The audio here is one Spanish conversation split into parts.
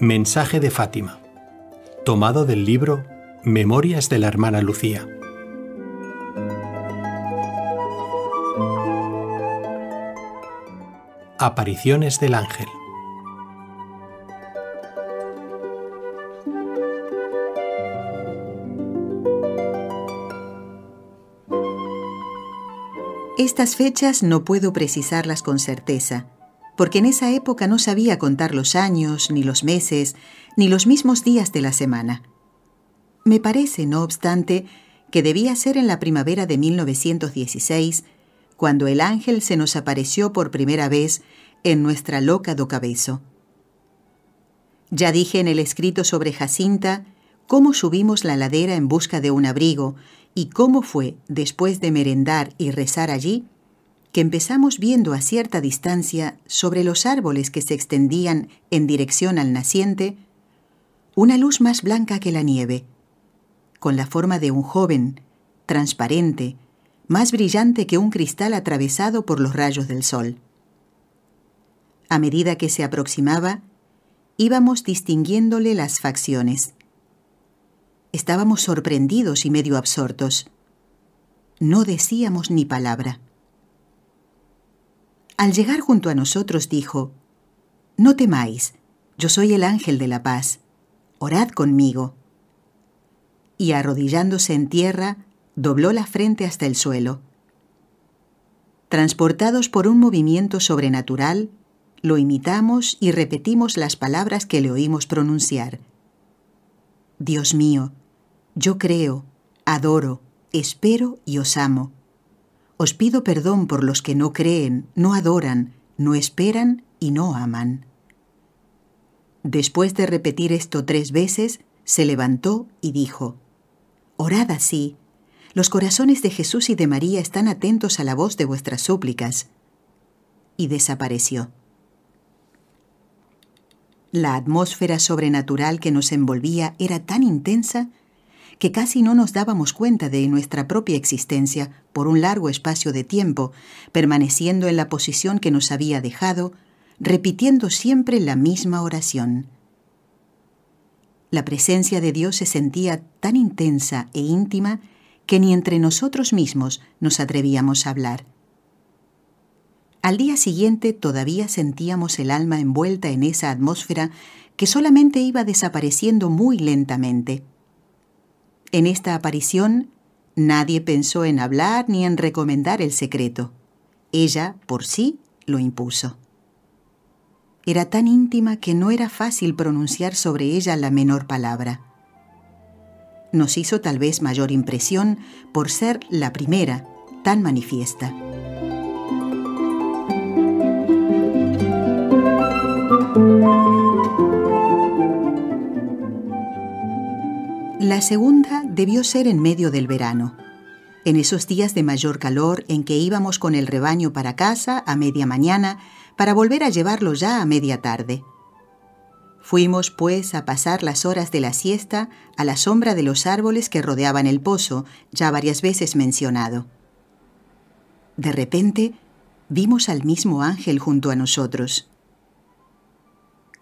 Mensaje de Fátima, tomado del libro Memorias de la Hermana Lucía. Apariciones del Ángel. Estas fechas no puedo precisarlas con certeza porque en esa época no sabía contar los años, ni los meses, ni los mismos días de la semana. Me parece, no obstante, que debía ser en la primavera de 1916, cuando el ángel se nos apareció por primera vez en nuestra loca do cabezo. Ya dije en el escrito sobre Jacinta cómo subimos la ladera en busca de un abrigo y cómo fue, después de merendar y rezar allí, que empezamos viendo a cierta distancia sobre los árboles que se extendían en dirección al naciente, una luz más blanca que la nieve, con la forma de un joven, transparente, más brillante que un cristal atravesado por los rayos del sol. A medida que se aproximaba, íbamos distinguiéndole las facciones. Estábamos sorprendidos y medio absortos. No decíamos ni palabra. Al llegar junto a nosotros dijo, No temáis, yo soy el ángel de la paz, orad conmigo. Y arrodillándose en tierra, dobló la frente hasta el suelo. Transportados por un movimiento sobrenatural, lo imitamos y repetimos las palabras que le oímos pronunciar. Dios mío, yo creo, adoro, espero y os amo. Os pido perdón por los que no creen, no adoran, no esperan y no aman. Después de repetir esto tres veces, se levantó y dijo, Orad así, los corazones de Jesús y de María están atentos a la voz de vuestras súplicas. Y desapareció. La atmósfera sobrenatural que nos envolvía era tan intensa que casi no nos dábamos cuenta de nuestra propia existencia por un largo espacio de tiempo, permaneciendo en la posición que nos había dejado, repitiendo siempre la misma oración. La presencia de Dios se sentía tan intensa e íntima que ni entre nosotros mismos nos atrevíamos a hablar. Al día siguiente todavía sentíamos el alma envuelta en esa atmósfera que solamente iba desapareciendo muy lentamente. En esta aparición, nadie pensó en hablar ni en recomendar el secreto. Ella, por sí, lo impuso. Era tan íntima que no era fácil pronunciar sobre ella la menor palabra. Nos hizo tal vez mayor impresión por ser la primera, tan manifiesta. La segunda debió ser en medio del verano, en esos días de mayor calor en que íbamos con el rebaño para casa a media mañana para volver a llevarlo ya a media tarde. Fuimos, pues, a pasar las horas de la siesta a la sombra de los árboles que rodeaban el pozo, ya varias veces mencionado. De repente, vimos al mismo ángel junto a nosotros.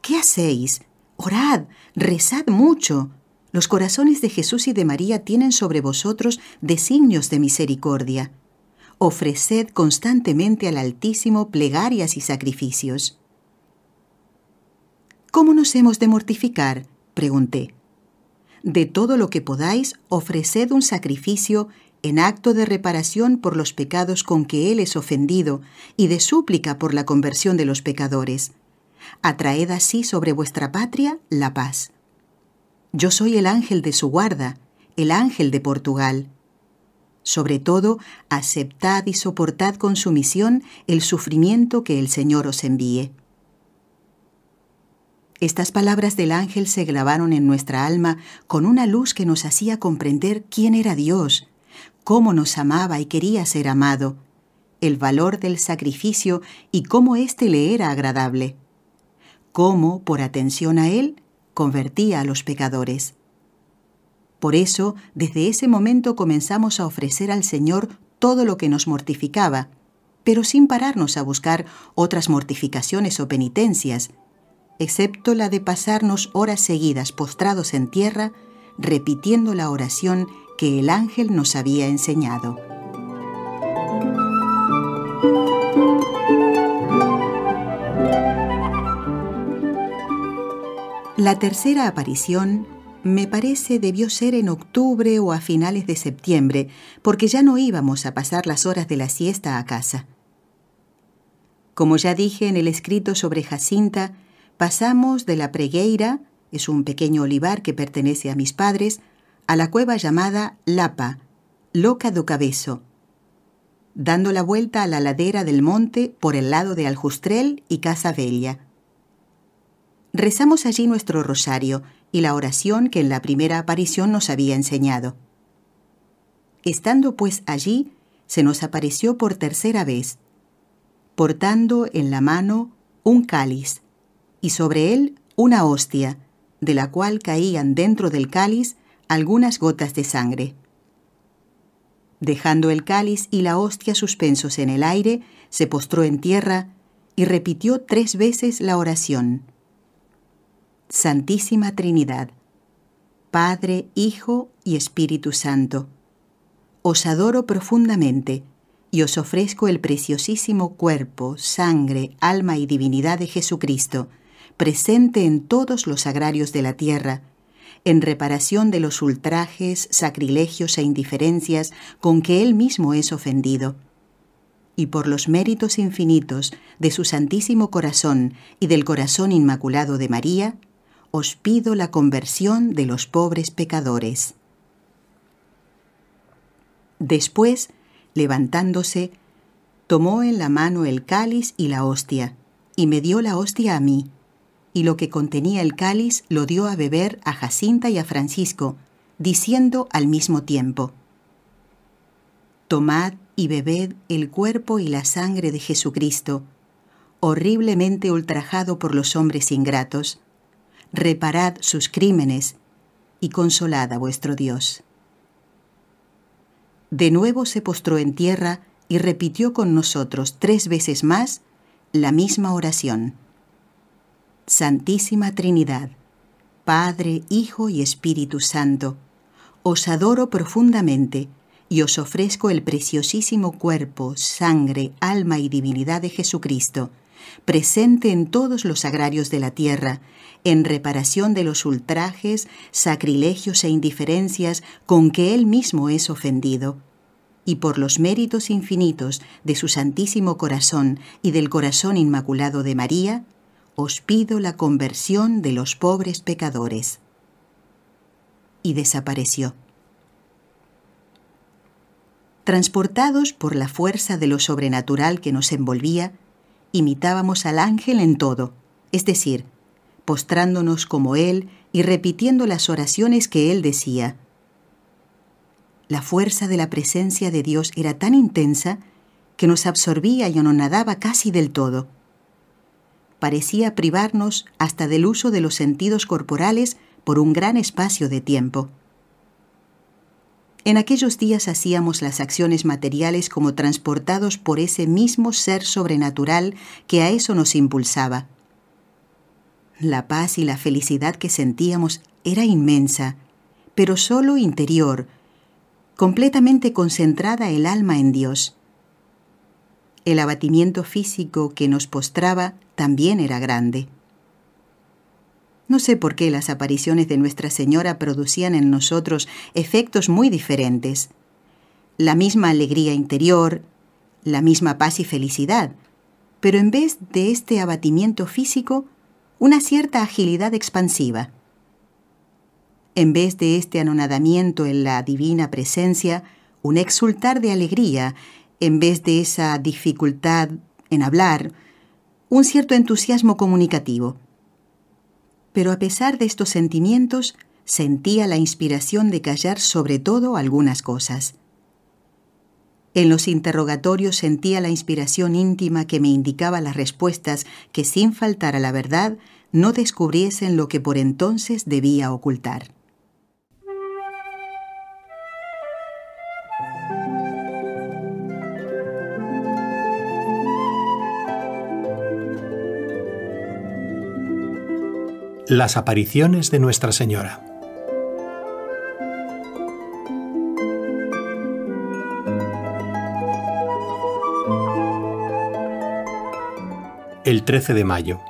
¿Qué hacéis? Orad, rezad mucho, los corazones de Jesús y de María tienen sobre vosotros designios de misericordia. Ofreced constantemente al Altísimo plegarias y sacrificios. ¿Cómo nos hemos de mortificar? pregunté. De todo lo que podáis, ofreced un sacrificio en acto de reparación por los pecados con que Él es ofendido y de súplica por la conversión de los pecadores. Atraed así sobre vuestra patria la paz. Yo soy el ángel de su guarda, el ángel de Portugal. Sobre todo, aceptad y soportad con sumisión el sufrimiento que el Señor os envíe. Estas palabras del ángel se grabaron en nuestra alma con una luz que nos hacía comprender quién era Dios, cómo nos amaba y quería ser amado, el valor del sacrificio y cómo éste le era agradable, cómo, por atención a Él, convertía a los pecadores. Por eso, desde ese momento comenzamos a ofrecer al Señor todo lo que nos mortificaba, pero sin pararnos a buscar otras mortificaciones o penitencias, excepto la de pasarnos horas seguidas postrados en tierra, repitiendo la oración que el ángel nos había enseñado. La tercera aparición, me parece, debió ser en octubre o a finales de septiembre, porque ya no íbamos a pasar las horas de la siesta a casa. Como ya dije en el escrito sobre Jacinta, pasamos de la Pregueira, es un pequeño olivar que pertenece a mis padres, a la cueva llamada Lapa, Loca do Cabezo, dando la vuelta a la ladera del monte por el lado de Aljustrel y Casa Bella rezamos allí nuestro rosario y la oración que en la primera aparición nos había enseñado. Estando pues allí, se nos apareció por tercera vez, portando en la mano un cáliz y sobre él una hostia, de la cual caían dentro del cáliz algunas gotas de sangre. Dejando el cáliz y la hostia suspensos en el aire, se postró en tierra y repitió tres veces la oración. Santísima Trinidad, Padre, Hijo y Espíritu Santo. Os adoro profundamente y os ofrezco el preciosísimo cuerpo, sangre, alma y divinidad de Jesucristo, presente en todos los agrarios de la tierra, en reparación de los ultrajes, sacrilegios e indiferencias con que él mismo es ofendido. Y por los méritos infinitos de su Santísimo Corazón y del Corazón Inmaculado de María, os pido la conversión de los pobres pecadores. Después, levantándose, tomó en la mano el cáliz y la hostia, y me dio la hostia a mí, y lo que contenía el cáliz lo dio a beber a Jacinta y a Francisco, diciendo al mismo tiempo, Tomad y bebed el cuerpo y la sangre de Jesucristo, horriblemente ultrajado por los hombres ingratos, reparad sus crímenes y consolad a vuestro Dios. De nuevo se postró en tierra y repitió con nosotros tres veces más la misma oración. Santísima Trinidad, Padre, Hijo y Espíritu Santo, os adoro profundamente y os ofrezco el preciosísimo cuerpo, sangre, alma y divinidad de Jesucristo, presente en todos los agrarios de la tierra, en reparación de los ultrajes, sacrilegios e indiferencias con que él mismo es ofendido, y por los méritos infinitos de su Santísimo Corazón y del Corazón Inmaculado de María, os pido la conversión de los pobres pecadores. Y desapareció. Transportados por la fuerza de lo sobrenatural que nos envolvía, imitábamos al ángel en todo, es decir, postrándonos como Él y repitiendo las oraciones que Él decía. La fuerza de la presencia de Dios era tan intensa que nos absorbía y anonadaba casi del todo. Parecía privarnos hasta del uso de los sentidos corporales por un gran espacio de tiempo. En aquellos días hacíamos las acciones materiales como transportados por ese mismo ser sobrenatural que a eso nos impulsaba. La paz y la felicidad que sentíamos era inmensa, pero solo interior, completamente concentrada el alma en Dios. El abatimiento físico que nos postraba también era grande. No sé por qué las apariciones de Nuestra Señora producían en nosotros efectos muy diferentes. La misma alegría interior, la misma paz y felicidad, pero en vez de este abatimiento físico, una cierta agilidad expansiva. En vez de este anonadamiento en la divina presencia, un exultar de alegría, en vez de esa dificultad en hablar, un cierto entusiasmo comunicativo pero a pesar de estos sentimientos, sentía la inspiración de callar sobre todo algunas cosas. En los interrogatorios sentía la inspiración íntima que me indicaba las respuestas que sin faltar a la verdad no descubriesen lo que por entonces debía ocultar. Las apariciones de Nuestra Señora. El 13 de mayo.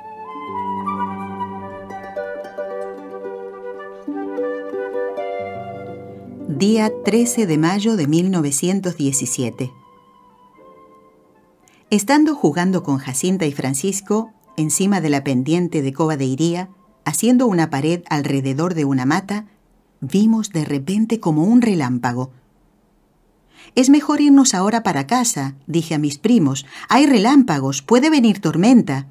Día 13 de mayo de 1917. Estando jugando con Jacinta y Francisco encima de la pendiente de Cova de Iría, Haciendo una pared alrededor de una mata, vimos de repente como un relámpago. Es mejor irnos ahora para casa, dije a mis primos. Hay relámpagos, puede venir tormenta.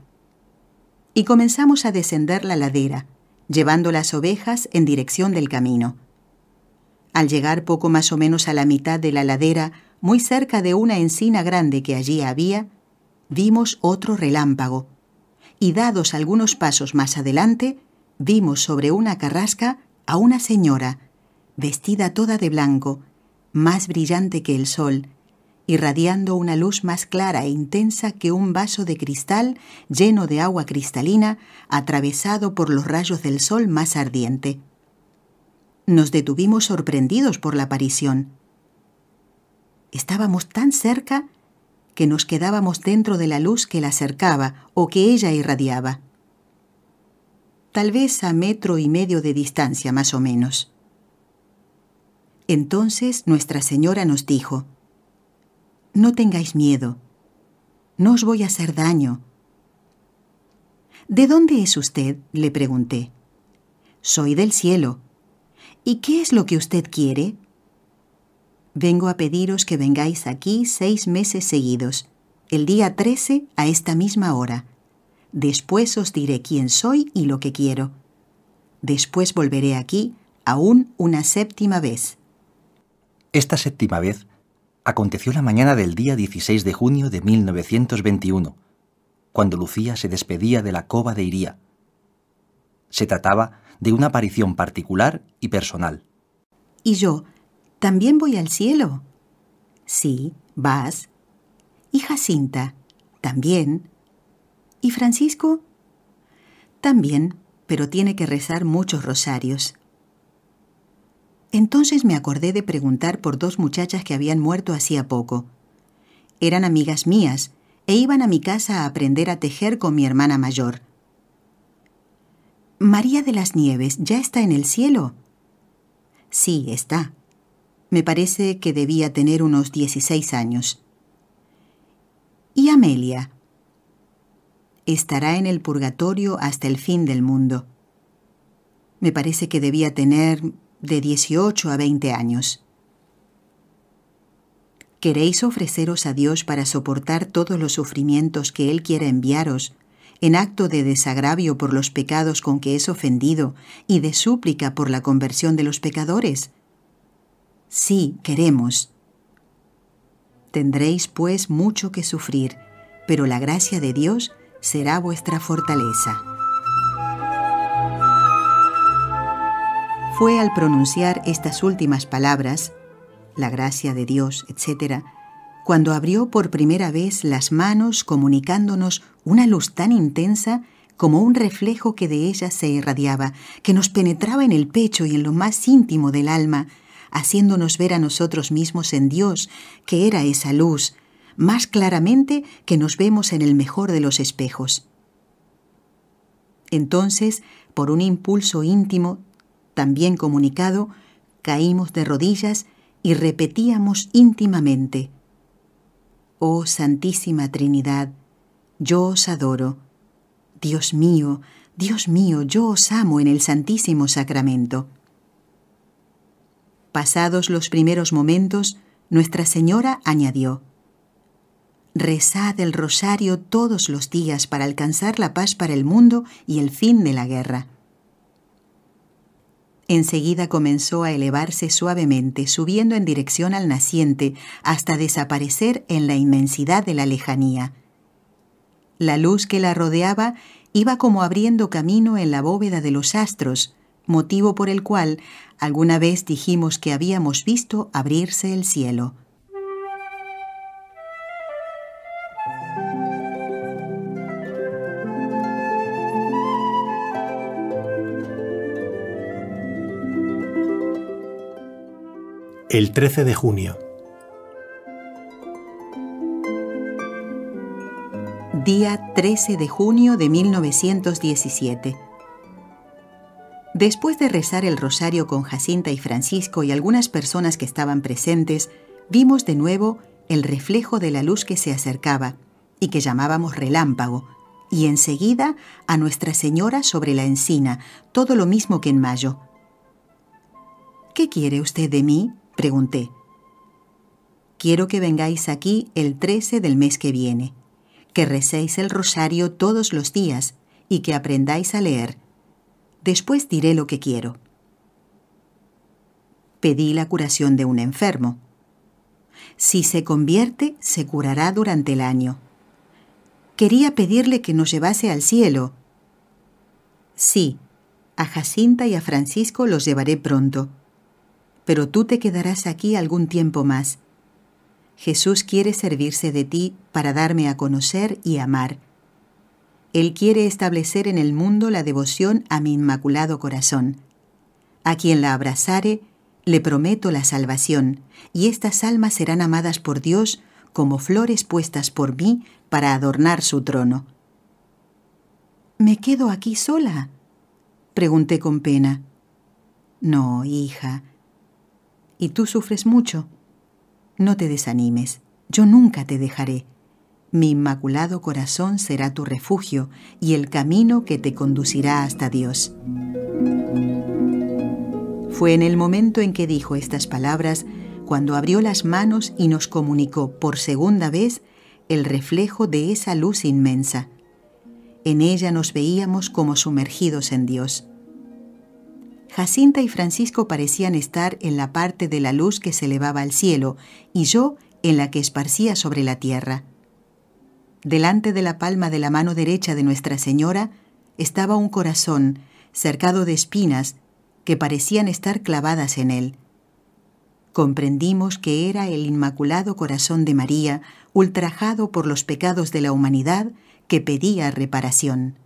Y comenzamos a descender la ladera, llevando las ovejas en dirección del camino. Al llegar poco más o menos a la mitad de la ladera, muy cerca de una encina grande que allí había, vimos otro relámpago. Y dados algunos pasos más adelante, vimos sobre una carrasca a una señora, vestida toda de blanco, más brillante que el sol, irradiando una luz más clara e intensa que un vaso de cristal lleno de agua cristalina atravesado por los rayos del sol más ardiente. Nos detuvimos sorprendidos por la aparición. Estábamos tan cerca que nos quedábamos dentro de la luz que la cercaba o que ella irradiaba tal vez a metro y medio de distancia más o menos. Entonces Nuestra Señora nos dijo, No tengáis miedo, no os voy a hacer daño. ¿De dónde es usted? le pregunté. Soy del cielo. ¿Y qué es lo que usted quiere? Vengo a pediros que vengáis aquí seis meses seguidos, el día 13 a esta misma hora, Después os diré quién soy y lo que quiero. Después volveré aquí aún una séptima vez. Esta séptima vez aconteció la mañana del día 16 de junio de 1921, cuando Lucía se despedía de la cova de Iría. Se trataba de una aparición particular y personal. Y yo, también voy al cielo. Sí, vas. Y Jacinta, también. ¿Y Francisco? También, pero tiene que rezar muchos rosarios. Entonces me acordé de preguntar por dos muchachas que habían muerto hacía poco. Eran amigas mías e iban a mi casa a aprender a tejer con mi hermana mayor. María de las Nieves ya está en el cielo. Sí, está. Me parece que debía tener unos 16 años. ¿Y Amelia? estará en el purgatorio hasta el fin del mundo. Me parece que debía tener de 18 a 20 años. ¿Queréis ofreceros a Dios para soportar todos los sufrimientos que Él quiera enviaros, en acto de desagravio por los pecados con que es ofendido y de súplica por la conversión de los pecadores? Sí, queremos. Tendréis, pues, mucho que sufrir, pero la gracia de Dios será vuestra fortaleza. Fue al pronunciar estas últimas palabras, la gracia de Dios, etc., cuando abrió por primera vez las manos comunicándonos una luz tan intensa como un reflejo que de ella se irradiaba, que nos penetraba en el pecho y en lo más íntimo del alma, haciéndonos ver a nosotros mismos en Dios, que era esa luz, más claramente que nos vemos en el mejor de los espejos. Entonces, por un impulso íntimo, también comunicado, caímos de rodillas y repetíamos íntimamente, Oh Santísima Trinidad, yo os adoro. Dios mío, Dios mío, yo os amo en el Santísimo Sacramento. Pasados los primeros momentos, Nuestra Señora añadió, Rezad el rosario todos los días para alcanzar la paz para el mundo y el fin de la guerra. Enseguida comenzó a elevarse suavemente, subiendo en dirección al naciente, hasta desaparecer en la inmensidad de la lejanía. La luz que la rodeaba iba como abriendo camino en la bóveda de los astros, motivo por el cual alguna vez dijimos que habíamos visto abrirse el cielo. el 13 de junio. Día 13 de junio de 1917. Después de rezar el rosario con Jacinta y Francisco y algunas personas que estaban presentes, vimos de nuevo el reflejo de la luz que se acercaba y que llamábamos relámpago, y enseguida a Nuestra Señora sobre la encina, todo lo mismo que en mayo. ¿Qué quiere usted de mí? Pregunté, quiero que vengáis aquí el 13 del mes que viene, que recéis el rosario todos los días y que aprendáis a leer. Después diré lo que quiero. Pedí la curación de un enfermo. Si se convierte, se curará durante el año. Quería pedirle que nos llevase al cielo. Sí, a Jacinta y a Francisco los llevaré pronto, pero tú te quedarás aquí algún tiempo más. Jesús quiere servirse de ti para darme a conocer y amar. Él quiere establecer en el mundo la devoción a mi inmaculado corazón. A quien la abrazare, le prometo la salvación, y estas almas serán amadas por Dios como flores puestas por mí para adornar su trono. ¿Me quedo aquí sola? pregunté con pena. No, hija, y tú sufres mucho. No te desanimes, yo nunca te dejaré. Mi inmaculado corazón será tu refugio y el camino que te conducirá hasta Dios. Fue en el momento en que dijo estas palabras cuando abrió las manos y nos comunicó por segunda vez el reflejo de esa luz inmensa. En ella nos veíamos como sumergidos en Dios. Jacinta y Francisco parecían estar en la parte de la luz que se elevaba al cielo y yo en la que esparcía sobre la tierra. Delante de la palma de la mano derecha de Nuestra Señora estaba un corazón cercado de espinas que parecían estar clavadas en él. Comprendimos que era el Inmaculado Corazón de María, ultrajado por los pecados de la humanidad, que pedía reparación.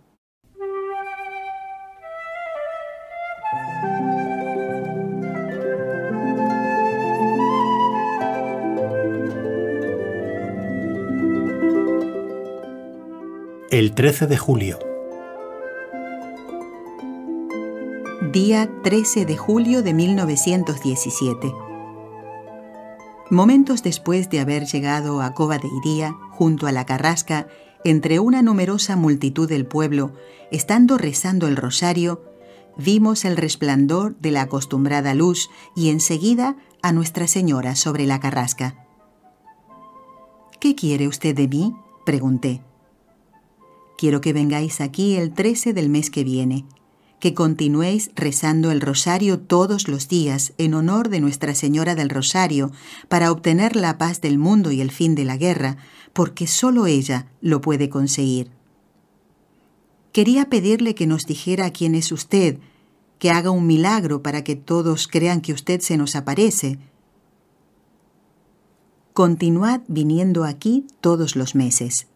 El 13 de julio. Día 13 de julio de 1917. Momentos después de haber llegado a Cova de Iría, junto a la Carrasca, entre una numerosa multitud del pueblo, estando rezando el rosario, vimos el resplandor de la acostumbrada luz y enseguida a Nuestra Señora sobre la Carrasca. ¿Qué quiere usted de mí? pregunté. Quiero que vengáis aquí el 13 del mes que viene, que continuéis rezando el rosario todos los días en honor de Nuestra Señora del Rosario para obtener la paz del mundo y el fin de la guerra, porque solo ella lo puede conseguir. Quería pedirle que nos dijera quién es usted, que haga un milagro para que todos crean que usted se nos aparece. Continuad viniendo aquí todos los meses.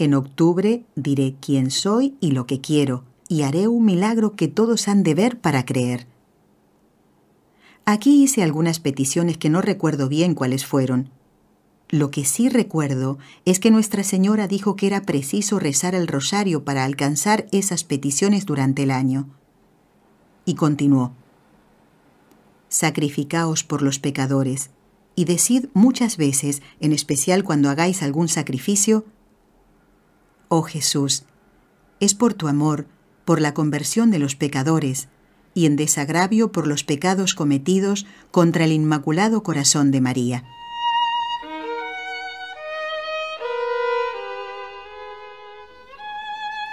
En octubre diré quién soy y lo que quiero, y haré un milagro que todos han de ver para creer. Aquí hice algunas peticiones que no recuerdo bien cuáles fueron. Lo que sí recuerdo es que Nuestra Señora dijo que era preciso rezar el rosario para alcanzar esas peticiones durante el año. Y continuó, Sacrificaos por los pecadores, y decid muchas veces, en especial cuando hagáis algún sacrificio, Oh Jesús, es por tu amor, por la conversión de los pecadores, y en desagravio por los pecados cometidos contra el Inmaculado Corazón de María.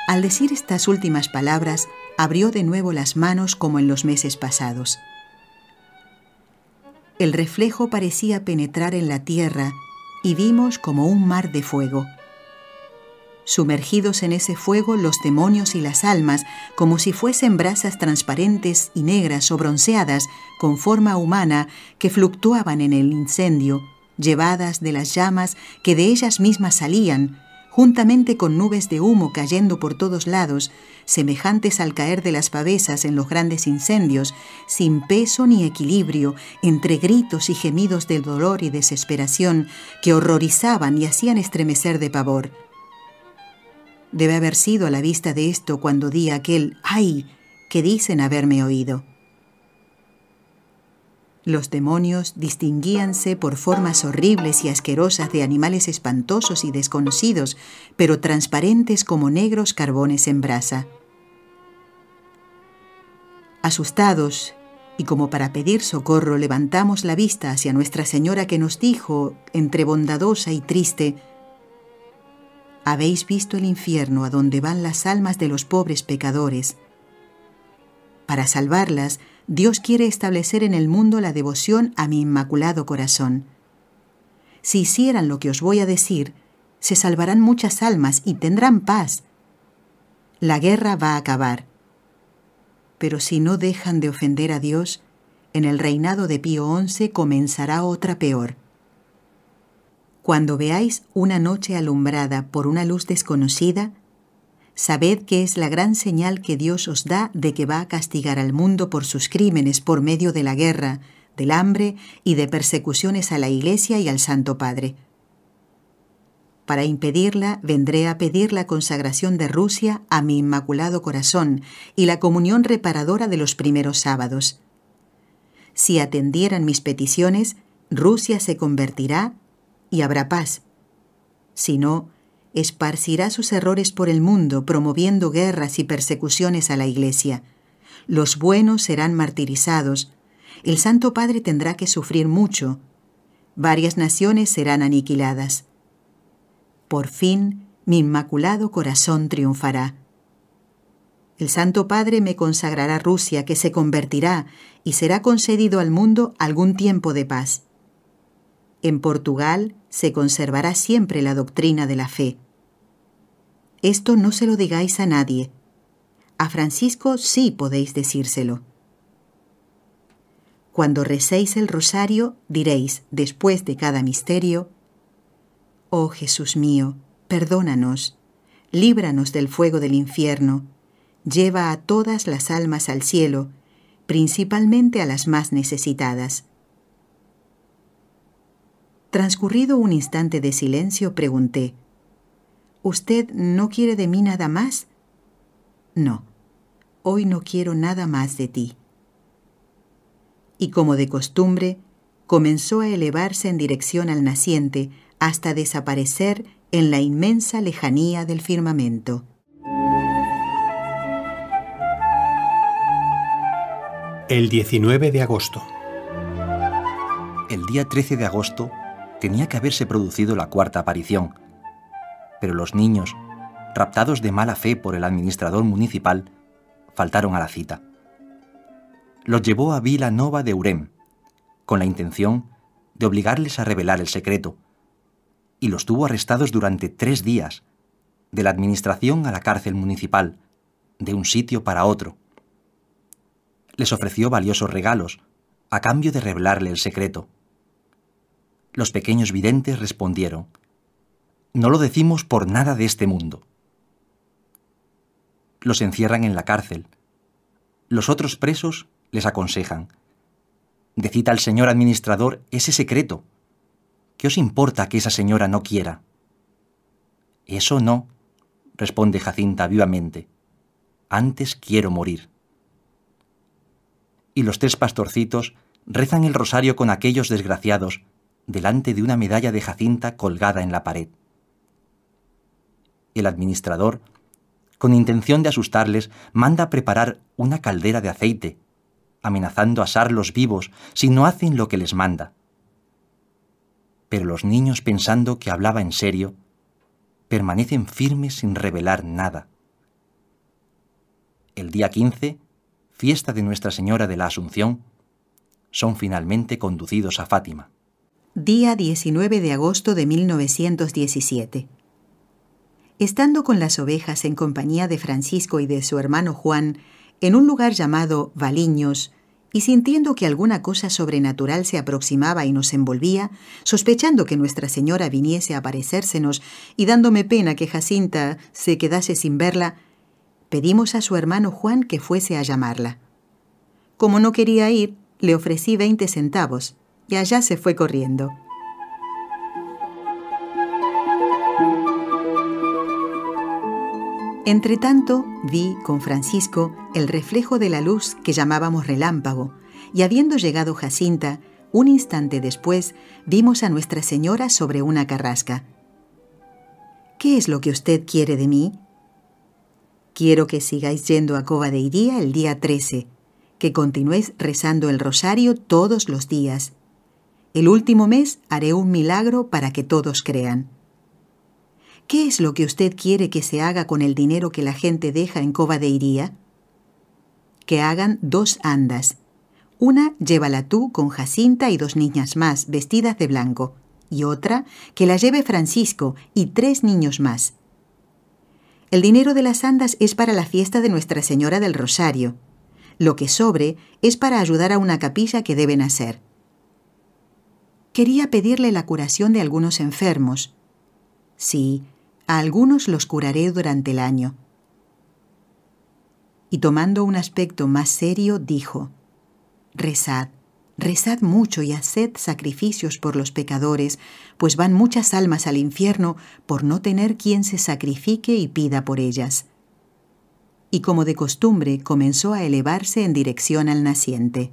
Al decir estas últimas palabras, abrió de nuevo las manos como en los meses pasados. El reflejo parecía penetrar en la tierra y vimos como un mar de fuego sumergidos en ese fuego los demonios y las almas, como si fuesen brasas transparentes y negras o bronceadas, con forma humana, que fluctuaban en el incendio, llevadas de las llamas que de ellas mismas salían, juntamente con nubes de humo cayendo por todos lados, semejantes al caer de las pavesas en los grandes incendios, sin peso ni equilibrio, entre gritos y gemidos de dolor y desesperación que horrorizaban y hacían estremecer de pavor. Debe haber sido a la vista de esto cuando di aquel ¡ay! que dicen haberme oído. Los demonios distinguíanse por formas horribles y asquerosas de animales espantosos y desconocidos, pero transparentes como negros carbones en brasa. Asustados, y como para pedir socorro levantamos la vista hacia Nuestra Señora que nos dijo, entre bondadosa y triste, habéis visto el infierno a donde van las almas de los pobres pecadores. Para salvarlas, Dios quiere establecer en el mundo la devoción a mi inmaculado corazón. Si hicieran lo que os voy a decir, se salvarán muchas almas y tendrán paz. La guerra va a acabar. Pero si no dejan de ofender a Dios, en el reinado de Pío XI comenzará otra peor. Cuando veáis una noche alumbrada por una luz desconocida, sabed que es la gran señal que Dios os da de que va a castigar al mundo por sus crímenes por medio de la guerra, del hambre y de persecuciones a la Iglesia y al Santo Padre. Para impedirla, vendré a pedir la consagración de Rusia a mi Inmaculado Corazón y la comunión reparadora de los primeros sábados. Si atendieran mis peticiones, Rusia se convertirá y habrá paz. Si no, esparcirá sus errores por el mundo, promoviendo guerras y persecuciones a la Iglesia. Los buenos serán martirizados, el Santo Padre tendrá que sufrir mucho, varias naciones serán aniquiladas. Por fin, mi inmaculado corazón triunfará. El Santo Padre me consagrará Rusia, que se convertirá y será concedido al mundo algún tiempo de paz. En Portugal se conservará siempre la doctrina de la fe. Esto no se lo digáis a nadie. A Francisco sí podéis decírselo. Cuando recéis el rosario, diréis, después de cada misterio, Oh Jesús mío, perdónanos, líbranos del fuego del infierno, lleva a todas las almas al cielo, principalmente a las más necesitadas. Transcurrido un instante de silencio, pregunté, ¿Usted no quiere de mí nada más? No, hoy no quiero nada más de ti. Y como de costumbre, comenzó a elevarse en dirección al naciente hasta desaparecer en la inmensa lejanía del firmamento. El 19 de agosto. El día 13 de agosto tenía que haberse producido la cuarta aparición. Pero los niños, raptados de mala fe por el administrador municipal, faltaron a la cita. Los llevó a Vila Nova de Urem, con la intención de obligarles a revelar el secreto, y los tuvo arrestados durante tres días, de la administración a la cárcel municipal, de un sitio para otro. Les ofreció valiosos regalos, a cambio de revelarle el secreto. Los pequeños videntes respondieron, No lo decimos por nada de este mundo. Los encierran en la cárcel. Los otros presos les aconsejan, «Decita al señor administrador ese secreto. ¿Qué os importa que esa señora no quiera? Eso no, responde Jacinta vivamente. Antes quiero morir. Y los tres pastorcitos rezan el rosario con aquellos desgraciados delante de una medalla de Jacinta colgada en la pared. El administrador, con intención de asustarles, manda preparar una caldera de aceite, amenazando asarlos vivos si no hacen lo que les manda. Pero los niños, pensando que hablaba en serio, permanecen firmes sin revelar nada. El día 15, fiesta de Nuestra Señora de la Asunción, son finalmente conducidos a Fátima día 19 de agosto de 1917. Estando con las ovejas en compañía de Francisco y de su hermano Juan, en un lugar llamado Valiños, y sintiendo que alguna cosa sobrenatural se aproximaba y nos envolvía, sospechando que Nuestra Señora viniese a aparecérsenos y dándome pena que Jacinta se quedase sin verla, pedimos a su hermano Juan que fuese a llamarla. Como no quería ir, le ofrecí veinte centavos, y allá se fue corriendo. Entretanto, vi con Francisco el reflejo de la luz que llamábamos relámpago, y habiendo llegado Jacinta, un instante después vimos a Nuestra Señora sobre una carrasca. ¿Qué es lo que usted quiere de mí? Quiero que sigáis yendo a Cova de Iría el día 13, que continuéis rezando el rosario todos los días el último mes haré un milagro para que todos crean. ¿Qué es lo que usted quiere que se haga con el dinero que la gente deja en Coba de Iría? Que hagan dos andas. Una llévala tú con Jacinta y dos niñas más vestidas de blanco, y otra que la lleve Francisco y tres niños más. El dinero de las andas es para la fiesta de Nuestra Señora del Rosario. Lo que sobre es para ayudar a una capilla que deben hacer quería pedirle la curación de algunos enfermos. Sí, a algunos los curaré durante el año. Y tomando un aspecto más serio, dijo, Rezad, rezad mucho y haced sacrificios por los pecadores, pues van muchas almas al infierno por no tener quien se sacrifique y pida por ellas. Y como de costumbre comenzó a elevarse en dirección al naciente.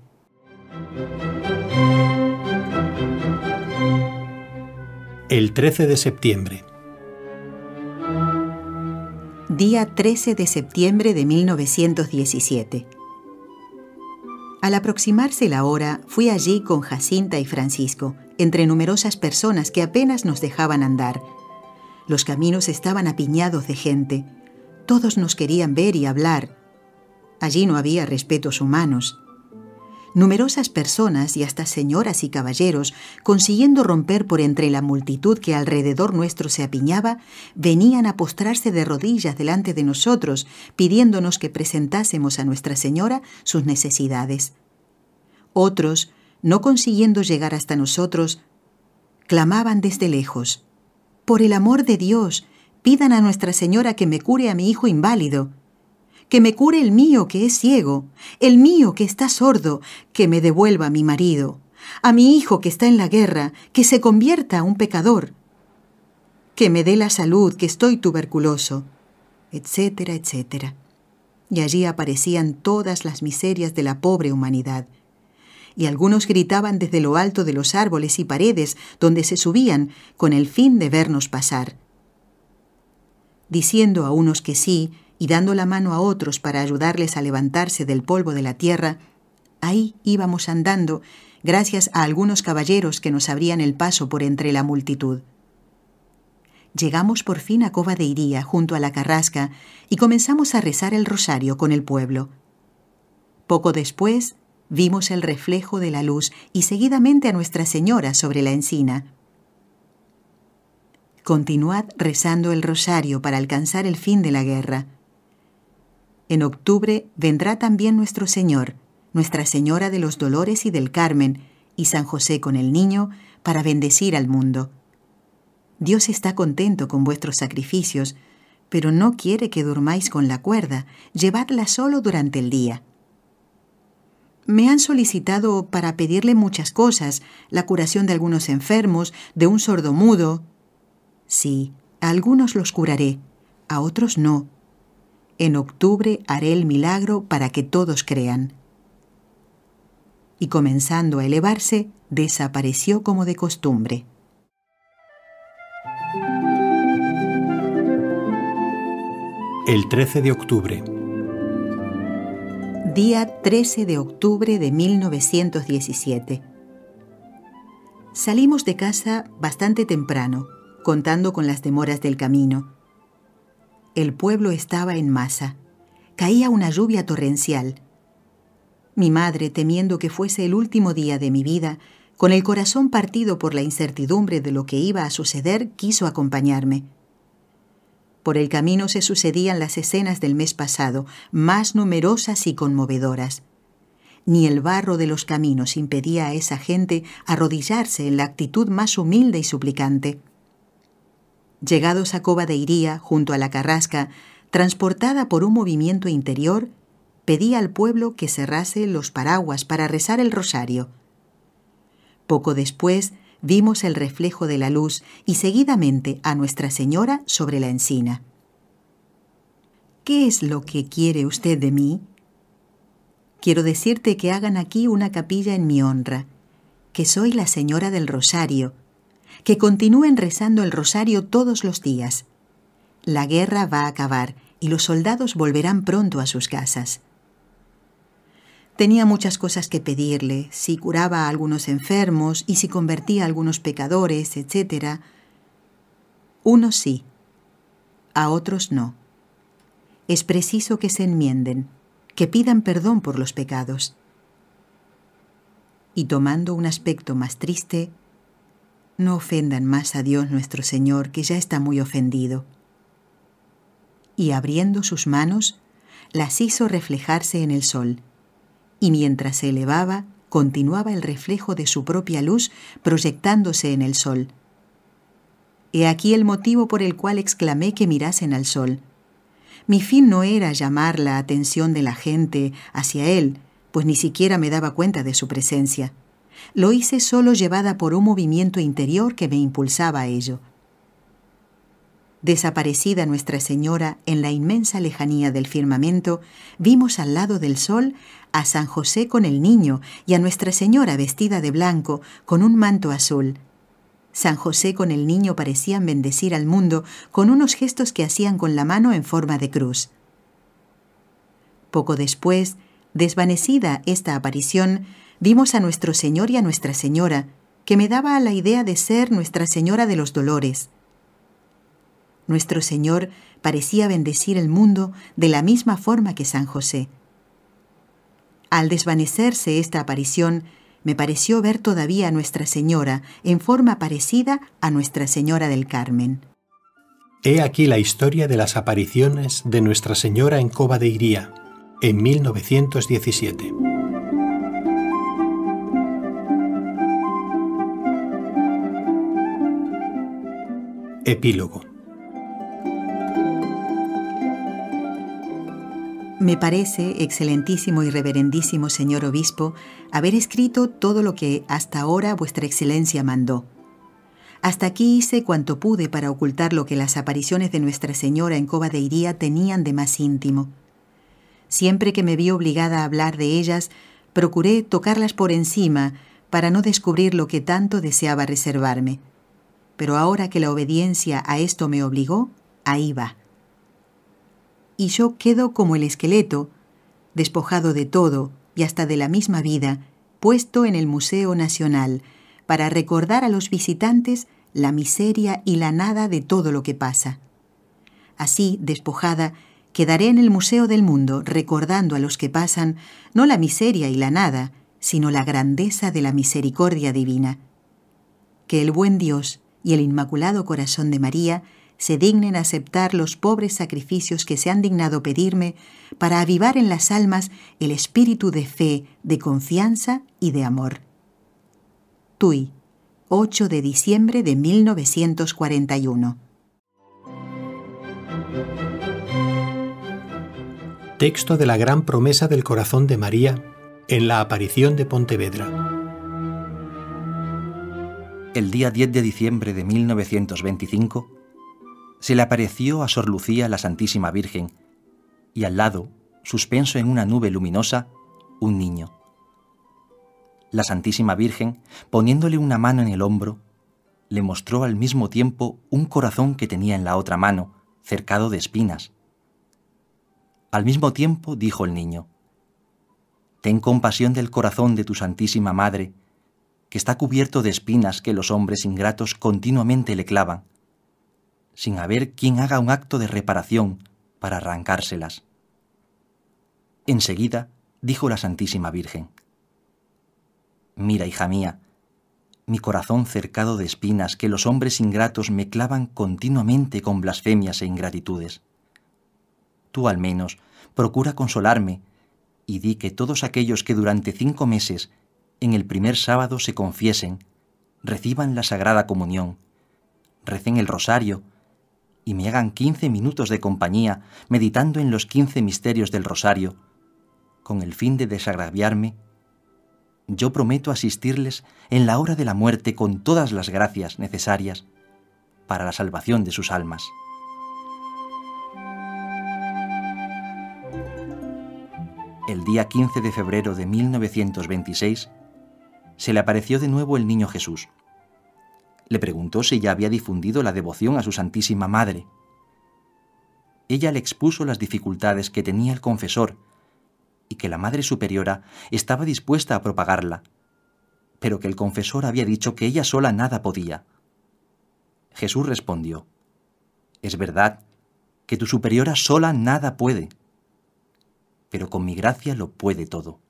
el 13 de septiembre. Día 13 de septiembre de 1917. Al aproximarse la hora, fui allí con Jacinta y Francisco, entre numerosas personas que apenas nos dejaban andar. Los caminos estaban apiñados de gente. Todos nos querían ver y hablar. Allí no había respetos humanos numerosas personas y hasta señoras y caballeros, consiguiendo romper por entre la multitud que alrededor nuestro se apiñaba, venían a postrarse de rodillas delante de nosotros, pidiéndonos que presentásemos a Nuestra Señora sus necesidades. Otros, no consiguiendo llegar hasta nosotros, clamaban desde lejos, Por el amor de Dios, pidan a Nuestra Señora que me cure a mi hijo inválido que me cure el mío que es ciego, el mío que está sordo, que me devuelva a mi marido, a mi hijo que está en la guerra, que se convierta a un pecador, que me dé la salud, que estoy tuberculoso, etcétera, etcétera. Y allí aparecían todas las miserias de la pobre humanidad. Y algunos gritaban desde lo alto de los árboles y paredes donde se subían con el fin de vernos pasar diciendo a unos que sí y dando la mano a otros para ayudarles a levantarse del polvo de la tierra, ahí íbamos andando, gracias a algunos caballeros que nos abrían el paso por entre la multitud. Llegamos por fin a Cova de Iría, junto a la Carrasca, y comenzamos a rezar el rosario con el pueblo. Poco después vimos el reflejo de la luz y seguidamente a Nuestra Señora sobre la encina. Continuad rezando el rosario para alcanzar el fin de la guerra. En octubre vendrá también nuestro Señor, Nuestra Señora de los Dolores y del Carmen, y San José con el Niño, para bendecir al mundo. Dios está contento con vuestros sacrificios, pero no quiere que durmáis con la cuerda, llevadla solo durante el día. Me han solicitado para pedirle muchas cosas, la curación de algunos enfermos, de un sordo mudo. Sí, a algunos los curaré, a otros no, en octubre haré el milagro para que todos crean. Y comenzando a elevarse, desapareció como de costumbre. El 13 de octubre. Día 13 de octubre de 1917. Salimos de casa bastante temprano, contando con las demoras del camino el pueblo estaba en masa. Caía una lluvia torrencial. Mi madre, temiendo que fuese el último día de mi vida, con el corazón partido por la incertidumbre de lo que iba a suceder, quiso acompañarme. Por el camino se sucedían las escenas del mes pasado, más numerosas y conmovedoras. Ni el barro de los caminos impedía a esa gente arrodillarse en la actitud más humilde y suplicante llegados a Coba de Iría junto a la Carrasca, transportada por un movimiento interior, pedí al pueblo que cerrase los paraguas para rezar el rosario. Poco después vimos el reflejo de la luz y seguidamente a Nuestra Señora sobre la encina. ¿Qué es lo que quiere usted de mí? Quiero decirte que hagan aquí una capilla en mi honra, que soy la Señora del Rosario, que continúen rezando el rosario todos los días. La guerra va a acabar y los soldados volverán pronto a sus casas. Tenía muchas cosas que pedirle, si curaba a algunos enfermos y si convertía a algunos pecadores, etc. Unos sí, a otros no. Es preciso que se enmienden, que pidan perdón por los pecados. Y tomando un aspecto más triste, no ofendan más a Dios nuestro Señor, que ya está muy ofendido. Y abriendo sus manos, las hizo reflejarse en el sol, y mientras se elevaba, continuaba el reflejo de su propia luz proyectándose en el sol. He aquí el motivo por el cual exclamé que mirasen al sol. Mi fin no era llamar la atención de la gente hacia él, pues ni siquiera me daba cuenta de su presencia. Lo hice solo llevada por un movimiento interior que me impulsaba a ello. Desaparecida Nuestra Señora en la inmensa lejanía del firmamento, vimos al lado del sol a San José con el niño y a Nuestra Señora vestida de blanco con un manto azul. San José con el niño parecían bendecir al mundo con unos gestos que hacían con la mano en forma de cruz. Poco después, desvanecida esta aparición, Vimos a nuestro Señor y a Nuestra Señora, que me daba la idea de ser Nuestra Señora de los Dolores. Nuestro Señor parecía bendecir el mundo de la misma forma que San José. Al desvanecerse esta aparición, me pareció ver todavía a Nuestra Señora en forma parecida a Nuestra Señora del Carmen. He aquí la historia de las apariciones de Nuestra Señora en Cova de Iría, en 1917. Epílogo. Me parece, excelentísimo y reverendísimo señor obispo, haber escrito todo lo que hasta ahora vuestra excelencia mandó. Hasta aquí hice cuanto pude para ocultar lo que las apariciones de Nuestra Señora en Coba de Iría tenían de más íntimo. Siempre que me vi obligada a hablar de ellas, procuré tocarlas por encima para no descubrir lo que tanto deseaba reservarme pero ahora que la obediencia a esto me obligó, ahí va. Y yo quedo como el esqueleto, despojado de todo y hasta de la misma vida, puesto en el Museo Nacional, para recordar a los visitantes la miseria y la nada de todo lo que pasa. Así, despojada, quedaré en el Museo del Mundo recordando a los que pasan no la miseria y la nada, sino la grandeza de la misericordia divina. Que el buen Dios y el Inmaculado Corazón de María se dignen aceptar los pobres sacrificios que se han dignado pedirme para avivar en las almas el espíritu de fe, de confianza y de amor. Tui, 8 de diciembre de 1941. Texto de la gran promesa del corazón de María en la aparición de Pontevedra el día 10 de diciembre de 1925, se le apareció a Sor Lucía la Santísima Virgen y al lado, suspenso en una nube luminosa, un niño. La Santísima Virgen, poniéndole una mano en el hombro, le mostró al mismo tiempo un corazón que tenía en la otra mano, cercado de espinas. Al mismo tiempo dijo el niño, Ten compasión del corazón de tu Santísima Madre, que está cubierto de espinas que los hombres ingratos continuamente le clavan, sin haber quien haga un acto de reparación para arrancárselas. Enseguida dijo la Santísima Virgen, Mira, hija mía, mi corazón cercado de espinas que los hombres ingratos me clavan continuamente con blasfemias e ingratitudes. Tú al menos procura consolarme y di que todos aquellos que durante cinco meses en el primer sábado se confiesen, reciban la Sagrada Comunión, recen el rosario y me hagan quince minutos de compañía meditando en los quince misterios del rosario, con el fin de desagraviarme, yo prometo asistirles en la hora de la muerte con todas las gracias necesarias para la salvación de sus almas. El día 15 de febrero de 1926, se le apareció de nuevo el niño Jesús. Le preguntó si ya había difundido la devoción a su Santísima Madre. Ella le expuso las dificultades que tenía el confesor y que la Madre Superiora estaba dispuesta a propagarla, pero que el confesor había dicho que ella sola nada podía. Jesús respondió, Es verdad que tu superiora sola nada puede, pero con mi gracia lo puede todo